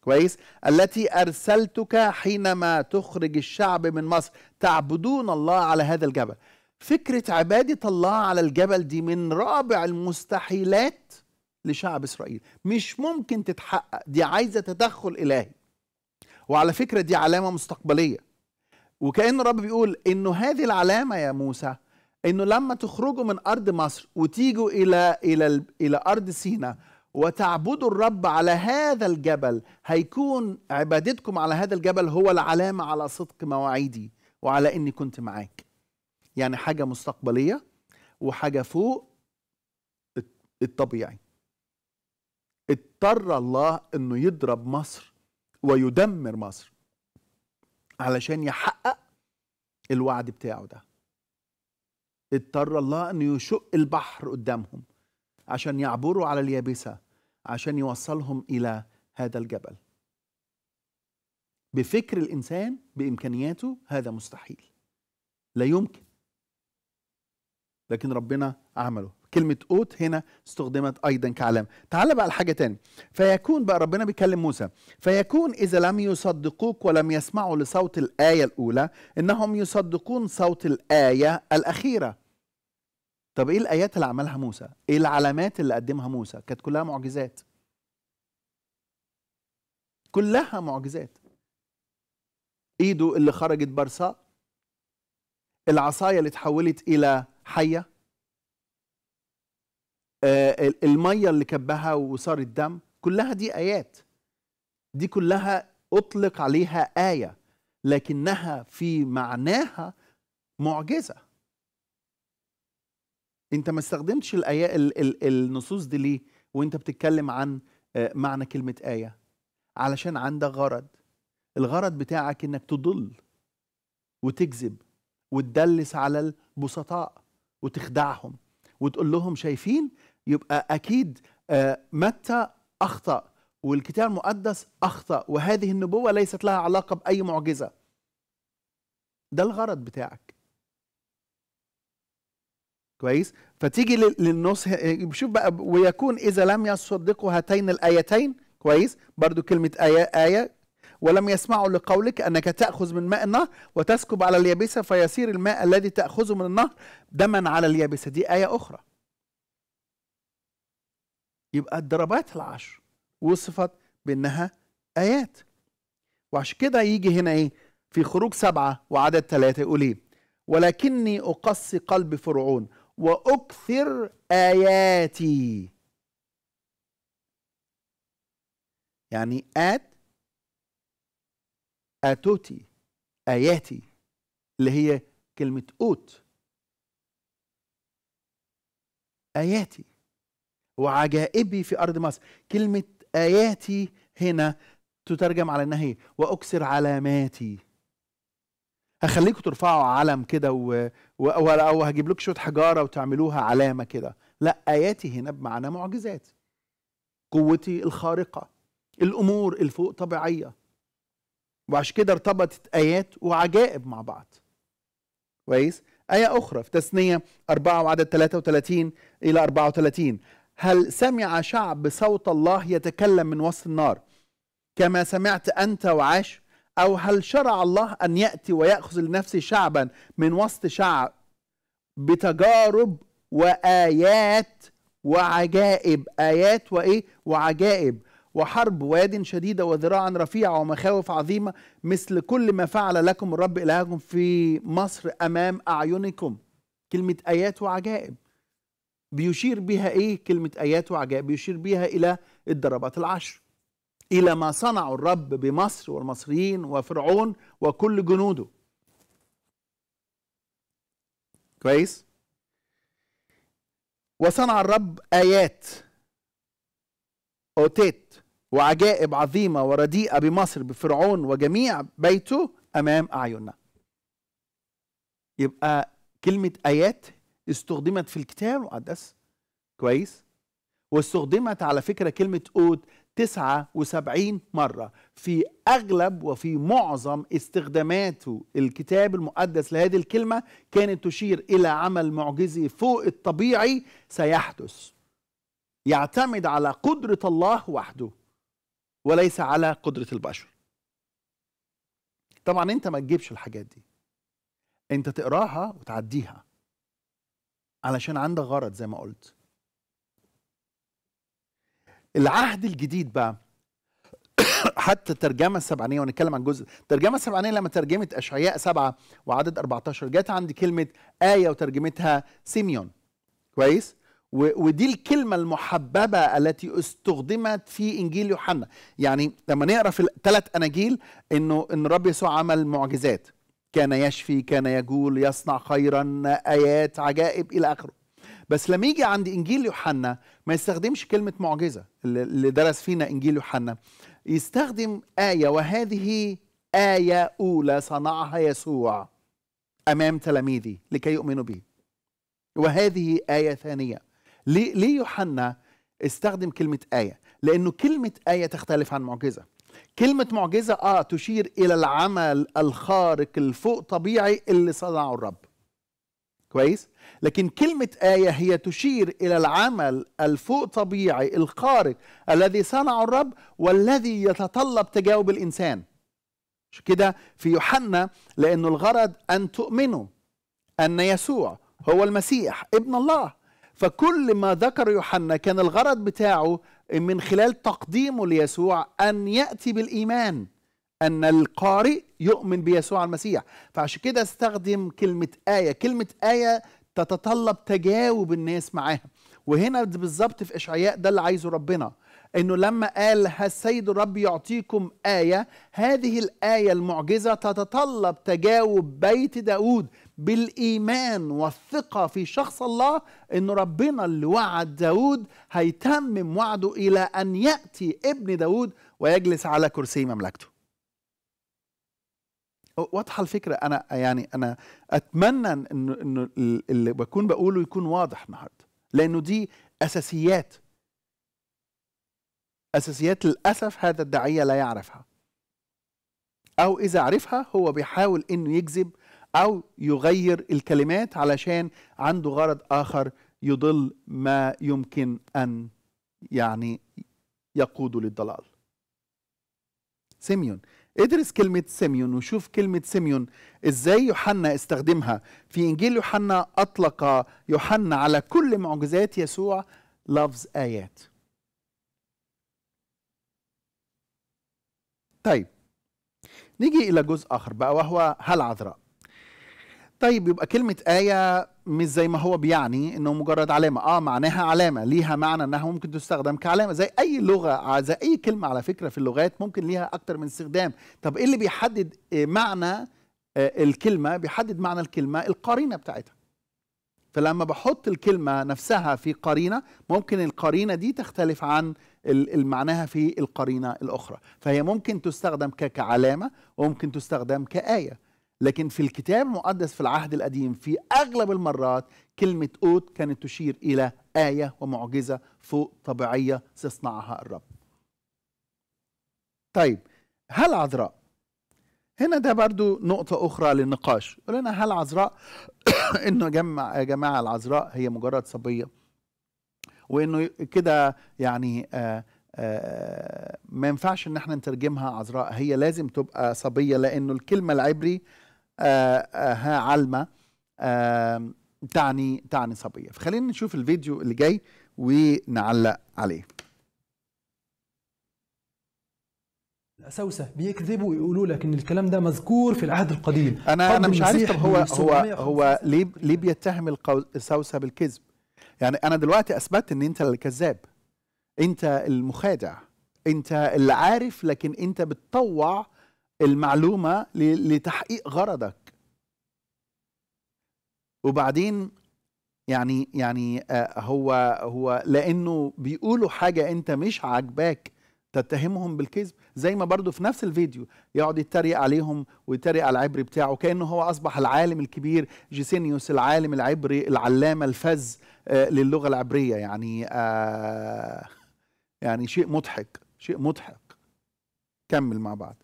كويس التي ارسلتك حينما تخرج الشعب من مصر تعبدون الله على هذا الجبل فكرة عبادة الله على الجبل دي من رابع المستحيلات لشعب إسرائيل مش ممكن تتحقق دي عايزة تدخل إلهي وعلى فكرة دي علامة مستقبلية وكأن الرب بيقول إنه هذه العلامة يا موسى إنه لما تخرجوا من أرض مصر وتيجوا إلى إلى إلى أرض سينا وتعبدوا الرب على هذا الجبل هيكون عبادتكم على هذا الجبل هو العلامة على صدق مواعيدي وعلى إني كنت معاك يعني حاجه مستقبليه وحاجه فوق الطبيعي اضطر الله انه يضرب مصر ويدمر مصر علشان يحقق الوعد بتاعه ده اضطر الله انه يشق البحر قدامهم عشان يعبروا على اليابسه عشان يوصلهم الى هذا الجبل بفكر الانسان بامكانياته هذا مستحيل لا يمكن لكن ربنا عمله كلمة أوت هنا استخدمت أيضا كعلامة تعال بقى لحاجة تاني فيكون بقى ربنا بيكلم موسى فيكون إذا لم يصدقوك ولم يسمعوا لصوت الآية الأولى إنهم يصدقون صوت الآية الأخيرة طب إيه الآيات اللي عملها موسى إيه العلامات اللي قدمها موسى كانت كلها معجزات كلها معجزات ايده اللي خرجت برصاء العصايه اللي تحولت الى حيه آه، الميه اللي كبها وصار الدم كلها دي ايات دي كلها اطلق عليها ايه لكنها في معناها معجزه انت ما استخدمتش الايات ال ال النصوص دي ليه وانت بتتكلم عن آه، معنى كلمه ايه علشان عندك غرض الغرض بتاعك انك تضل وتكذب وتدلس على البسطاء وتخدعهم وتقول لهم شايفين يبقى اكيد آه، متى اخطا والكتاب المقدس اخطا وهذه النبوه ليست لها علاقه باي معجزه ده الغرض بتاعك كويس فتيجي للنص شوف بقى ويكون اذا لم يصدقوا هاتين الايتين كويس برضو كلمه ايه ايه ولم يسمعوا لقولك أنك تأخذ من ماء النهر وتسكب على اليابسة فيصير الماء الذي تأخذه من النهر دما على اليابسة دي آية أخرى يبقى الضربات العشر وصفت بأنها آيات وعشان كده يجي هنا إيه في خروج سبعة وعدد ثلاثة يقول إيه ولكني أقصي قلب فرعون وأكثر آياتي يعني آت اتوتي اياتي اللي هي كلمه اوت اياتي وعجائبي في ارض مصر كلمه اياتي هنا تترجم على انها إيه؟ واكسر علاماتي هخليكم ترفعوا علم كده و... و... او هجيب لكم شويه حجاره وتعملوها علامه كده لا اياتي هنا بمعنى معجزات قوتي الخارقه الامور الفوق طبيعيه وعشان كده ارتبطت آيات وعجائب مع بعض كويس آية أخرى في تثنية 4 وعدد 33 إلى 34 هل سمع شعب صوت الله يتكلم من وسط النار كما سمعت أنت وعاش أو هل شرع الله أن يأتي ويأخذ لنفسه شعبا من وسط شعب بتجارب وآيات وعجائب آيات وإيه وعجائب وحرب واد شديدة وذراعا رفيعة ومخاوف عظيمة مثل كل ما فعل لكم الرب إلهكم في مصر أمام أعينكم كلمة آيات وعجائب بيشير بها إيه كلمة آيات وعجائب بيشير بها إلى الضربات العشر إلى ما صنع الرب بمصر والمصريين وفرعون وكل جنوده كويس وصنع الرب آيات أوتيت وعجائب عظيمة ورديئة بمصر بفرعون وجميع بيته أمام أعيننا يبقى كلمة آيات استخدمت في الكتاب المقدس كويس واستخدمت على فكرة كلمة أود 79 مرة في أغلب وفي معظم استخدامات الكتاب المقدس لهذه الكلمة كانت تشير إلى عمل معجزي فوق الطبيعي سيحدث يعتمد على قدرة الله وحده وليس على قدرة البشر طبعا انت ما تجيبش الحاجات دي انت تقراها وتعديها علشان عندك غرض زي ما قلت العهد الجديد بقى حتى الترجمة السبعانية ونتكلم عن جزء الترجمة السبعانية لما ترجمت أشعياء سبعة وعدد 14 جت عند كلمة آية وترجمتها سيميون كويس ودي الكلمة المحببة التي استخدمت في إنجيل يوحنا يعني لما نقرأ في الثلاث أناجيل إنه إن الرب يسوع عمل معجزات كان يشفي كان يجول يصنع خيرا آيات عجائب إلى آخره بس لما يجي عند إنجيل يوحنا ما يستخدمش كلمة معجزة اللي درس فينا إنجيل يوحنا يستخدم آية وهذه آية أولى صنعها يسوع أمام تلاميذه لكي يؤمنوا به وهذه آية ثانية ليه ليه يوحنا استخدم كلمه ايه لانه كلمه ايه تختلف عن معجزه كلمه معجزه اه تشير الى العمل الخارق الفوق طبيعي اللي صنعه الرب كويس لكن كلمة آية هي تشير إلى العمل الفوق طبيعي الخارق الذي صنعه الرب والذي يتطلب تجاوب الإنسان كده في يوحنا لأنه الغرض أن تؤمنوا أن يسوع هو المسيح ابن الله فكل ما ذكر يوحنا كان الغرض بتاعه من خلال تقديمه ليسوع أن يأتي بالإيمان أن القارئ يؤمن بيسوع المسيح فعشان كده استخدم كلمة آية كلمة آية تتطلب تجاوب الناس معاها وهنا بالظبط في إشعياء ده اللي عايزه ربنا انه لما قال السيد الرب يعطيكم ايه هذه الايه المعجزه تتطلب تجاوب بيت داود بالايمان والثقه في شخص الله ان ربنا اللي وعد داود هيتمم وعده الى ان ياتي ابن داود ويجلس على كرسي مملكته واضحه الفكره انا يعني انا اتمنى ان اللي بكون بقوله يكون واضح النهارده لانه دي اساسيات اساسيات للاسف هذا الداعيه لا يعرفها او اذا عرفها هو بيحاول انه يجذب أو يغير الكلمات علشان عنده غرض آخر يضل ما يمكن أن يعني يقوده للضلال سيميون ادرس كلمة سيميون وشوف كلمة سيميون ازاي يوحنا استخدمها في انجيل يوحنا اطلق يوحنا على كل معجزات يسوع لفظ ايات طيب نيجي الى جزء اخر بقى وهو هالعذراء طيب يبقى كلمة آية مش زي ما هو بيعني انه مجرد علامة اه معناها علامة ليها معنى انها ممكن تستخدم كعلامة زي اي لغة زي اي كلمة على فكرة في اللغات ممكن ليها اكتر من استخدام طب ايه اللي بيحدد آه، معنى آه، الكلمة بيحدد معنى الكلمة القرينة بتاعتها فلما بحط الكلمة نفسها في قرينة ممكن القرينة دي تختلف عن معناها في القرينة الأخرى فهي ممكن تستخدم كعلامة وممكن تستخدم كآية لكن في الكتاب المقدس في العهد القديم في أغلب المرات كلمة أوت كانت تشير إلى آية ومعجزة فوق طبيعية سيصنعها الرب طيب هل عذراء هنا ده برضو نقطة أخرى للنقاش قلنا هل عذراء إنه جمع يا جماعة العذراء هي مجرد صبية وإنه كده يعني آآ آه، آآ آه، ما ينفعش إن احنا نترجمها عذراء هي لازم تبقى صبية لأنه الكلمة العبري آه، آه، ها علمة آه، تعني تعني صبية فخلينا نشوف الفيديو اللي جاي ونعلق عليه الأسوسة بيكذبوا ويقولوا لك ان الكلام ده مذكور في العهد القديم انا انا مش عارف طب هو هو هو ليه ليه بيتهم السوسة بالكذب يعني انا دلوقتي اثبت ان انت الكذاب انت المخادع انت اللي عارف لكن انت بتطوع المعلومه لتحقيق غرضك وبعدين يعني يعني آه، هو هو لانه بيقولوا حاجه انت مش عاجباك تتهمهم بالكذب زي ما برضو في نفس الفيديو يقعد يتريق عليهم ويتريق على العبري بتاعه كانه هو اصبح العالم الكبير جيسينيوس العالم العبري العلامه الفذ آه، للغه العبريه يعني آه، يعني شيء مضحك شيء مضحك كمل مع بعض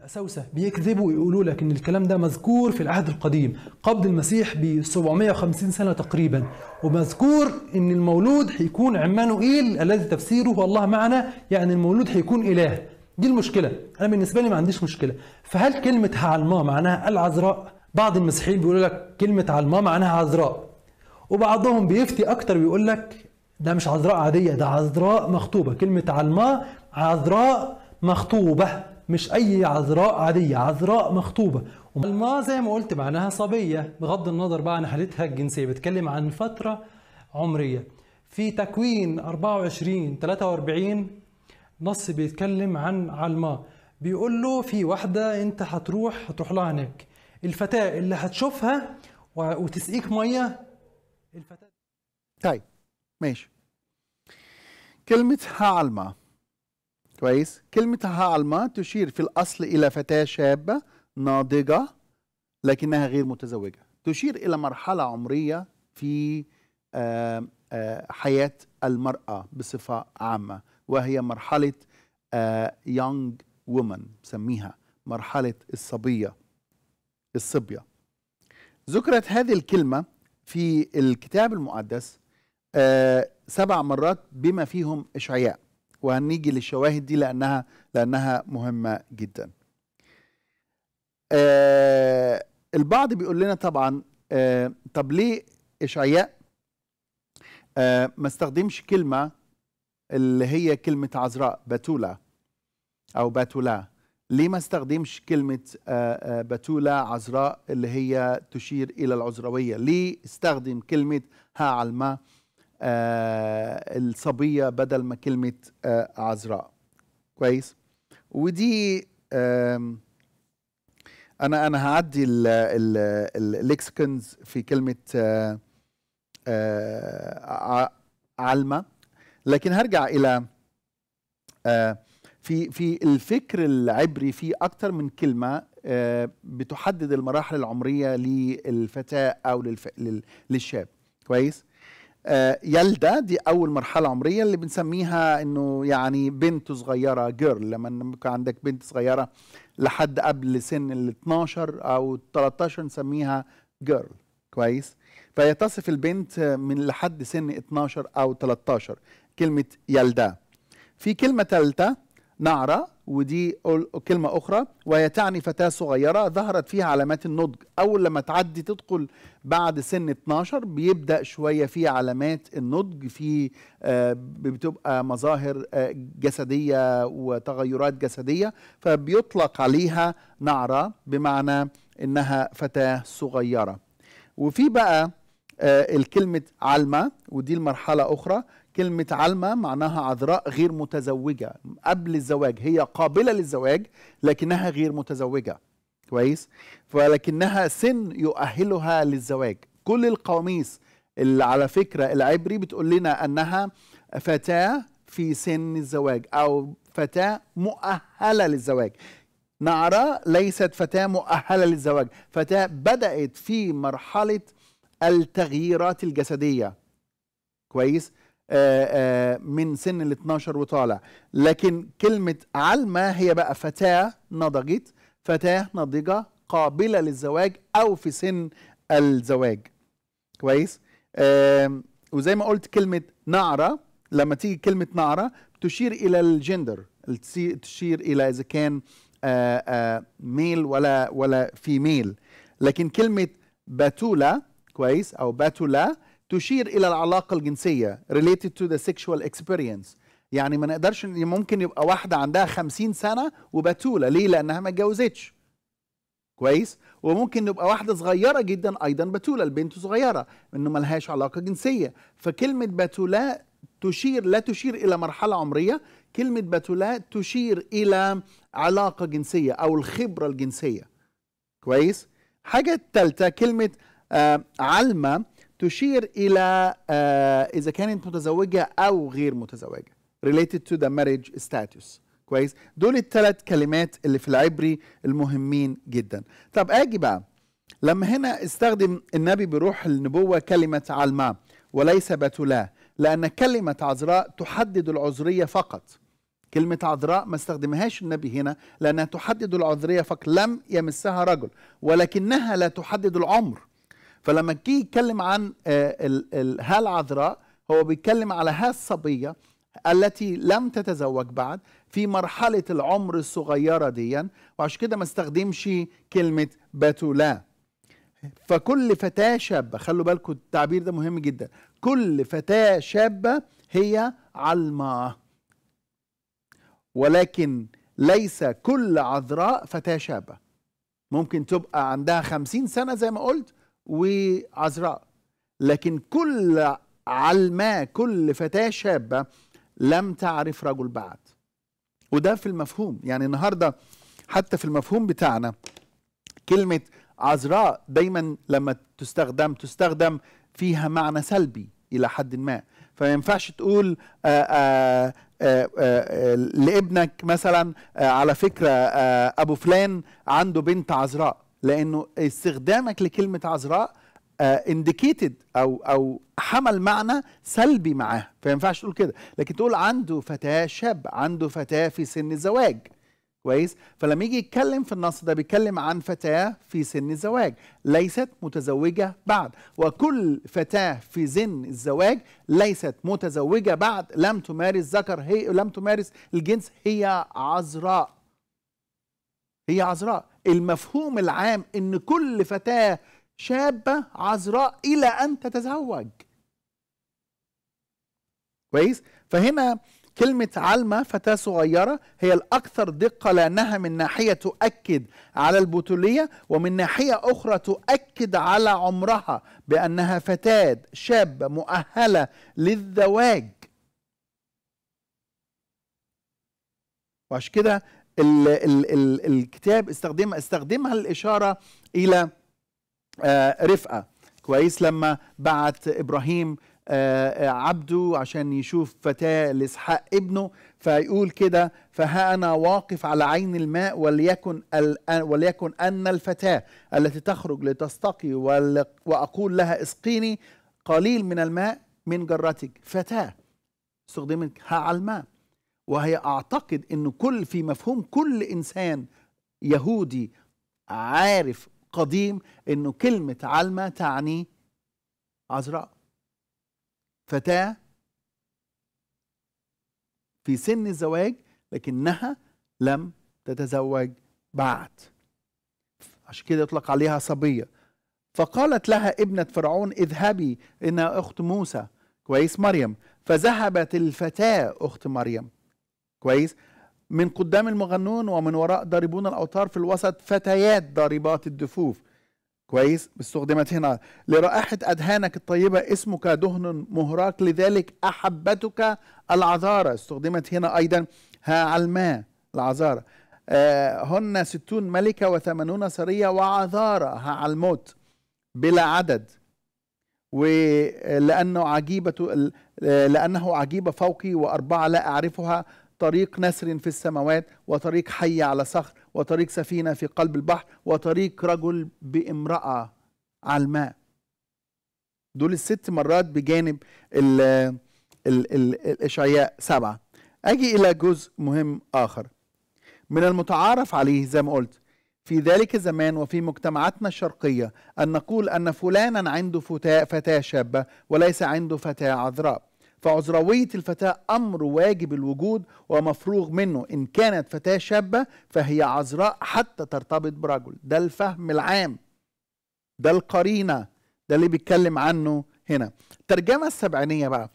الأساوسة بيكذبوا ويقولوا لك إن الكلام ده مذكور في العهد القديم قبل المسيح ب 750 سنة تقريبا ومذكور إن المولود هيكون عمانوئيل الذي تفسيره هو الله معنا يعني المولود هيكون إله دي المشكلة أنا بالنسبة لي ما عنديش مشكلة فهل كلمة علماء معناها العذراء بعض المسيحيين بيقولوا لك كلمة علماء معناها عذراء وبعضهم بيفتي أكتر ويقول لك ده مش عذراء عادية ده عذراء مخطوبة كلمة علماء عذراء مخطوبة مش اي عذراء عاديه عذراء مخطوبه الما زي ما قلت معناها صبيه بغض النظر بقى عن حالتها الجنسيه بتكلم عن فتره عمريه في تكوين 24 43 نص بيتكلم عن علماء بيقول له في واحده انت هتروح هتروح لها هناك الفتاه اللي هتشوفها وتسقيك ميه الفتاه طيب ماشي كلمة علماء كويس كلمة هالما تشير في الأصل إلى فتاة شابة ناضجة لكنها غير متزوجة تشير إلى مرحلة عمرية في آه، آه، حياة المرأة بصفة عامة وهي مرحلة آه، young woman بسميها مرحلة الصبية الصبية ذكرت هذه الكلمة في الكتاب المقدس سبع مرات بما فيهم إشعياء وهنيجي للشواهد دي لانها لانها مهمه جدا آه البعض بيقول لنا طبعا آه طب ليه اشعياء آه ما استخدمش كلمه اللي هي كلمه عذراء باتولا او باتولا ليه ما استخدمش كلمه آه, آه، بتوله عذراء اللي هي تشير الى العذرويه ليه استخدم كلمه ها علما آه، الصبية بدل ما كلمة آه، عذراء كويس ودي انا انا هعدي الليكسكنز في كلمه آآ آه، علمه لكن هرجع الى في في الفكر العبري في اكثر من كلمه بتحدد المراحل العمريه للفتاه او للشاب كويس آه، يلدا دي اول مرحله عمريه اللي بنسميها انه يعني بنت صغيره جيرل لما يكون عندك بنت صغيره لحد قبل سن ال 12 او 13 نسميها جيرل كويس فهي تصف البنت من لحد سن 12 او 13 كلمه يلدا في كلمه ثالثه نعرة ودي كلمة أخرى وهي تعني فتاة صغيرة ظهرت فيها علامات النضج أول لما تعدي تدخل بعد سن 12 بيبدأ شوية في علامات النضج في آه، بتبقى مظاهر آه، جسدية وتغيرات جسدية فبيطلق عليها نعرة بمعنى إنها فتاة صغيرة وفي بقى آه، الكلمة علمة ودي المرحلة أخرى كلمة علمة معناها عذراء غير متزوجة قبل الزواج هي قابلة للزواج لكنها غير متزوجة كويس ولكنها سن يؤهلها للزواج كل القواميس اللي على فكرة العبري بتقول لنا أنها فتاة في سن الزواج أو فتاة مؤهلة للزواج نعرة ليست فتاة مؤهلة للزواج فتاة بدأت في مرحلة التغييرات الجسدية كويس آه، آه، من سن ال 12 وطالع لكن كلمة علمة هي بقى فتاة نضجت فتاة ناضجة قابلة للزواج أو في سن الزواج كويس وزي ما قلت كلمة نعرة لما تيجي كلمة نعرة تشير إلى الجندر تشير إلى إذا كان آه، ميل ولا ولا فيميل لكن كلمة باتولا كويس أو باتولا تشير الى العلاقه الجنسيه related to the sexual experience يعني ما نقدرش ممكن يبقى واحده عندها 50 سنه وبتوله ليه لانها ما اتجوزتش كويس وممكن يبقى واحده صغيره جدا ايضا بتوله البنت صغيره انه لهاش علاقه جنسيه فكلمه بتوله تشير لا تشير الى مرحله عمريه كلمه بتوله تشير الى علاقه جنسيه او الخبره الجنسيه كويس حاجه ثالثه كلمه آه، علمه تشير الى آه، اذا كانت متزوجه او غير متزوجه related to the marriage status كويس دول الثلاث كلمات اللي في العبري المهمين جدا طب اجي بقى لما هنا استخدم النبي بروح النبوه كلمه علما وليس بتولا لان كلمه عذراء تحدد العذريه فقط كلمة عذراء ما استخدمهاش النبي هنا لأنها تحدد العذرية فقط لم يمسها رجل ولكنها لا تحدد العمر فلما جه يتكلم عن ها آه، العذراء هو بيتكلم على ها الصبية التي لم تتزوج بعد في مرحلة العمر الصغيرة ديا وعشان كده ما استخدمش كلمة بتولا فكل فتاة شابة خلوا بالكم التعبير ده مهم جدا كل فتاة شابة هي علماء ولكن ليس كل عذراء فتاة شابة ممكن تبقى عندها خمسين سنة زي ما قلت وعذراء لكن كل علماء كل فتاة شابة لم تعرف رجل بعد وده في المفهوم يعني النهاردة حتى في المفهوم بتاعنا كلمة عذراء دايما لما تستخدم تستخدم فيها معنى سلبي إلى حد ما فما ينفعش تقول آآ آه، آآ آه، آآ آه، لابنك مثلا على فكرة أبو فلان عنده بنت عذراء لانه استخدامك لكلمه عذراء انديكيتد آه، او او حمل معنى سلبي معاها فما ينفعش تقول كده لكن تقول عنده فتاه شاب عنده فتاه في سن الزواج كويس فلما يجي يتكلم في النص ده بيتكلم عن فتاه في سن الزواج ليست متزوجه بعد وكل فتاه في سن الزواج ليست متزوجه بعد لم تمارس ذكر هي لم تمارس الجنس هي عذراء هي عذراء المفهوم العام ان كل فتاه شابه عذراء الى ان تتزوج كويس فهنا كلمة علمة فتاة صغيرة هي الأكثر دقة لأنها من ناحية تؤكد على البطولية ومن ناحية أخرى تؤكد على عمرها بأنها فتاة شابة مؤهلة للزواج وعشان كده ال ال ال الكتاب استخدم استخدمها الإشارة إلى آه، رفقة كويس لما بعت إبراهيم آه، آه، عبده عشان يشوف فتاة لإسحاق ابنه فيقول كده فها أنا واقف على عين الماء وليكن, وليكن أن الفتاة التي تخرج لتستقي وأقول لها اسقيني قليل من الماء من جرتك فتاة استخدمت ها على الماء وهي أعتقد أن كل في مفهوم كل إنسان يهودي عارف قديم أنه كلمة علمة تعني عذراء فتاة في سن الزواج لكنها لم تتزوج بعد عشان كده يطلق عليها صبية فقالت لها ابنة فرعون اذهبي إنها أخت موسى كويس مريم فذهبت الفتاة أخت مريم كويس من قدام المغنون ومن وراء ضاربون الاوتار في الوسط فتيات ضاربات الدفوف كويس استخدمت هنا لرائحة أدهانك الطيبة اسمك دهن مهراق لذلك أحبتك العذارة استخدمت هنا أيضا ها علماء العذارة آه هن ستون ملكة وثمانون سرية وعذارة ها الموت بلا عدد ولأنه عجيبة آه، لأنه عجيبة فوقي وأربعة لا أعرفها طريق نسر في السماوات وطريق حي على صخر وطريق سفينة في قلب البحر وطريق رجل بامرأة على الماء دول الست مرات بجانب ال الإشعياء سبعة أجي إلى جزء مهم آخر من المتعارف عليه زي ما قلت في ذلك الزمان وفي مجتمعاتنا الشرقية أن نقول أن فلانا عنده فتاة شابة وليس عنده فتاة عذراء فعذروية الفتاة أمر واجب الوجود ومفروغ منه إن كانت فتاة شابة فهي عذراء حتى ترتبط برجل ده الفهم العام ده القرينة ده اللي بيتكلم عنه هنا الترجمة السبعينية بقى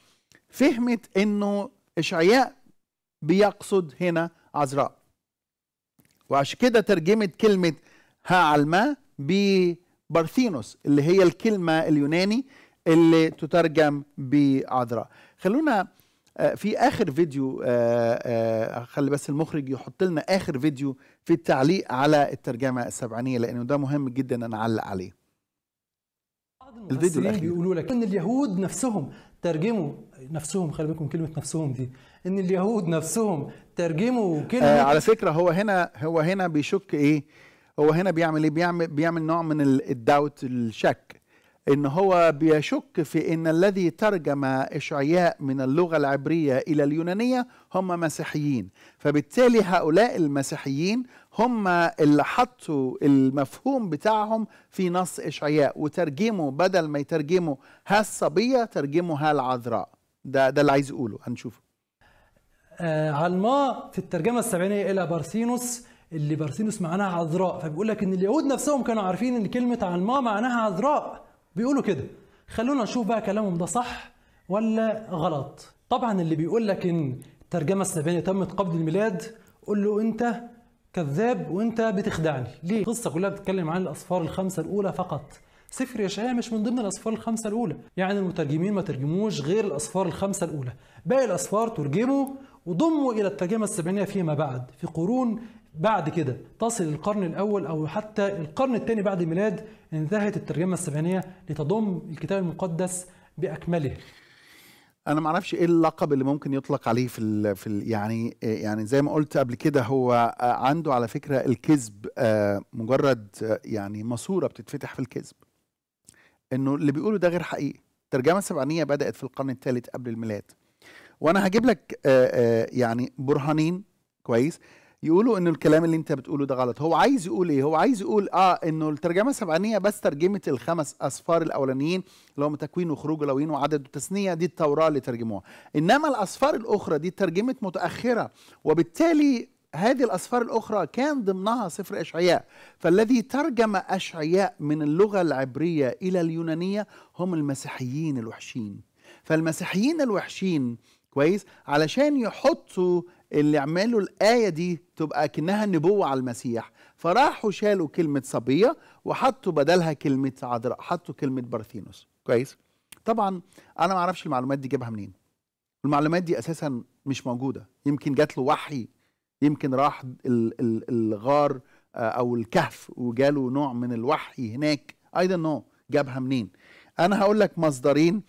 فهمت إنه إشعياء بيقصد هنا عذراء وعشان كده ترجمت كلمة ها علما ببارثينوس اللي هي الكلمة اليوناني اللي تترجم بعذراء خلونا آه، في اخر فيديو آه، آه، خلي بس المخرج يحط لنا اخر فيديو في التعليق على الترجمه السبعانيه لانه ده مهم جدا ان نعلق عليه الفيديو الاخير بيقولوا لك ان اليهود نفسهم ترجموا نفسهم خلي بالكم كلمه نفسهم دي ان اليهود نفسهم ترجموا كلمه آه على فكره هو هنا هو هنا بيشك ايه هو هنا بيعمل ايه بيعمل بيعمل نوع من الداوت الشك ان هو بيشك في ان الذي ترجم اشعياء من اللغه العبريه الى اليونانيه هم مسيحيين فبالتالي هؤلاء المسيحيين هم اللي حطوا المفهوم بتاعهم في نص اشعياء وترجموا بدل ما يترجموا ها الصبيه ترجموا ها العذراء ده ده اللي عايز اقوله هنشوفه آه علما في الترجمه السبعينيه الى بارسينوس اللي بارسينوس معناها عذراء فبيقول لك ان اليهود نفسهم كانوا عارفين ان كلمه علما معناها عذراء بيقولوا كده خلونا نشوف بقى كلامهم ده صح ولا غلط طبعا اللي بيقول لك ان الترجمه السبعينيه تمت قبل الميلاد قول له انت كذاب وانت بتخدعني ليه القصه كلها بتتكلم عن الاسفار الخمسه الاولى فقط سفر يشعيا مش من ضمن الاسفار الخمسه الاولى يعني المترجمين ما ترجموش غير الاسفار الخمسه الاولى باقي الاسفار ترجموا وضموا الى الترجمه السبعينيه فيما بعد في قرون بعد كده تصل القرن الأول أو حتى القرن الثاني بعد الميلاد انتهت الترجمة السبعينية لتضم الكتاب المقدس بأكمله انا ما اعرفش ايه اللقب اللي ممكن يطلق عليه في الـ في الـ يعني يعني زي ما قلت قبل كده هو آه، عنده على فكره الكذب آه، مجرد آه، يعني ماسوره بتتفتح في الكذب انه اللي بيقوله ده غير حقيقي الترجمه السبعينيه بدات في القرن الثالث قبل الميلاد وانا هجيب لك يعني برهانين كويس يقولوا انه الكلام اللي انت بتقوله ده غلط هو عايز يقول ايه هو عايز يقول اه انه الترجمه السبعينيه بس ترجمه الخمس اسفار الاولانيين اللي هم تكوين وخروج ولوين وعدد وتثنيه دي التوراه اللي ترجموها انما الاسفار الاخرى دي ترجمت متاخره وبالتالي هذه الأسفار الأخرى كان ضمنها سفر أشعياء فالذي ترجم أشعياء من اللغة العبرية إلى اليونانية هم المسيحيين الوحشين فالمسيحيين الوحشين كويس علشان يحطوا اللي عملوا الآية دي تبقى كأنها نبوة على المسيح فراحوا شالوا كلمة صبية وحطوا بدلها كلمة عذراء حطوا كلمة بارثينوس كويس طبعا أنا ما أعرفش المعلومات دي جابها منين المعلومات دي أساسا مش موجودة يمكن جات له وحي يمكن راح الغار آه، أو الكهف وجاله نوع من الوحي هناك أيضا don't جابها منين أنا هقول لك مصدرين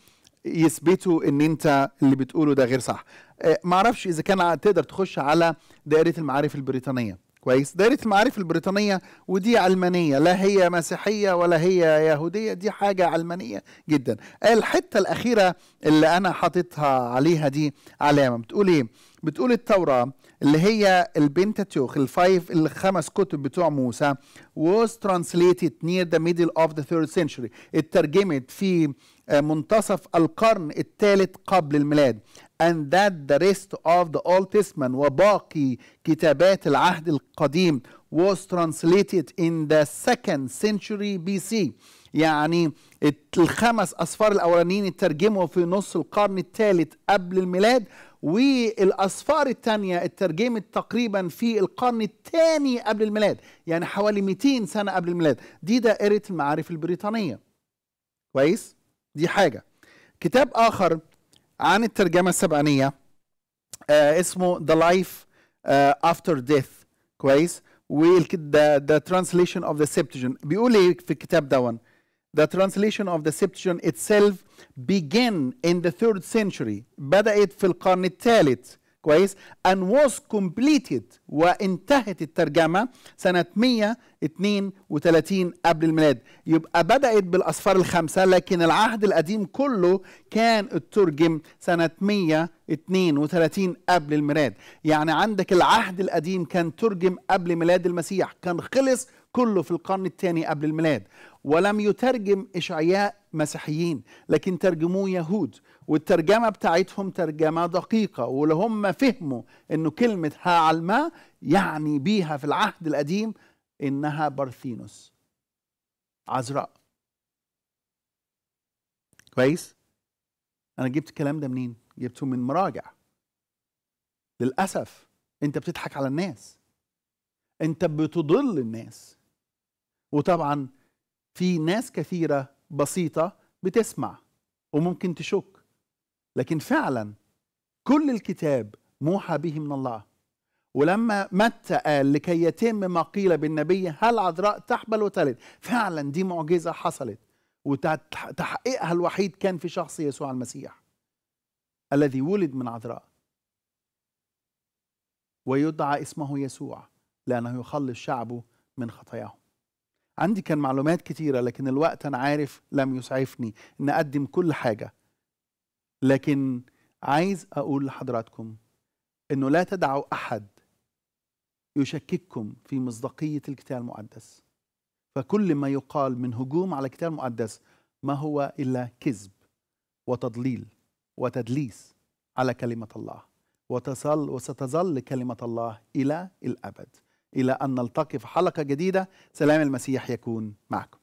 يثبتوا ان انت اللي بتقوله ده غير صح آه، معرفش اذا كان تقدر تخش على دائره المعارف البريطانيه كويس دائرة المعارف البريطانية ودي علمانية لا هي مسيحية ولا هي يهودية دي حاجة علمانية جدا الحتة الأخيرة اللي أنا حاططها عليها دي علامة بتقول إيه بتقول التوراة اللي هي البنتاتيوخ الفايف الخمس كتب بتوع موسى was translated near the middle of the third century اترجمت في منتصف القرن الثالث قبل الميلاد and that the rest of the Old Testament وباقي كتابات العهد القديم was translated in the second century BC يعني الخمس أسفار الأولانيين اترجموا في نص القرن الثالث قبل الميلاد والأسفار الثانية اترجمت تقريبا في القرن الثاني قبل الميلاد يعني حوالي 200 سنة قبل الميلاد دي دائرة المعارف البريطانية كويس؟ دي حاجة كتاب آخر عن الترجمة السبعانية آه اسمه The Life uh, After Death كويس وده The Translation of the Septuagint بيقول ايه في الكتاب دون The translation of the Septuagint itself began in the third century بدأت في القرن الثالث كويس and was completed وانتهت الترجمة سنة 132 قبل الميلاد يبقى بدأت بالأسفار الخمسة لكن العهد القديم كله كان اترجم سنة 132 قبل الميلاد يعني عندك العهد القديم كان ترجم قبل ميلاد المسيح كان خلص كله في القرن الثاني قبل الميلاد ولم يترجم إشعياء مسيحيين لكن ترجموه يهود والترجمه بتاعتهم ترجمه دقيقه ولهم فهموا انه كلمه ها هعلما يعني بيها في العهد القديم انها بارثينوس عذراء كويس انا جبت الكلام ده منين جبته من مراجع للاسف انت بتضحك على الناس انت بتضل الناس وطبعا في ناس كثيره بسيطة بتسمع وممكن تشك لكن فعلا كل الكتاب موحى به من الله ولما متى قال لكي يتم ما قيل بالنبي هل عذراء تحبل وتلد فعلا دي معجزة حصلت وتحقيقها الوحيد كان في شخص يسوع المسيح الذي ولد من عذراء ويدعى اسمه يسوع لأنه يخلص شعبه من خطاياهم عندي كان معلومات كتيرة لكن الوقت أنا عارف لم يسعفني أن أقدم كل حاجة لكن عايز أقول لحضراتكم أنه لا تدعوا أحد يشكككم في مصداقية الكتاب المقدس فكل ما يقال من هجوم على الكتاب المقدس ما هو إلا كذب وتضليل وتدليس على كلمة الله وتصل وستظل كلمة الله إلى الأبد إلى أن نلتقي في حلقة جديدة سلام المسيح يكون معكم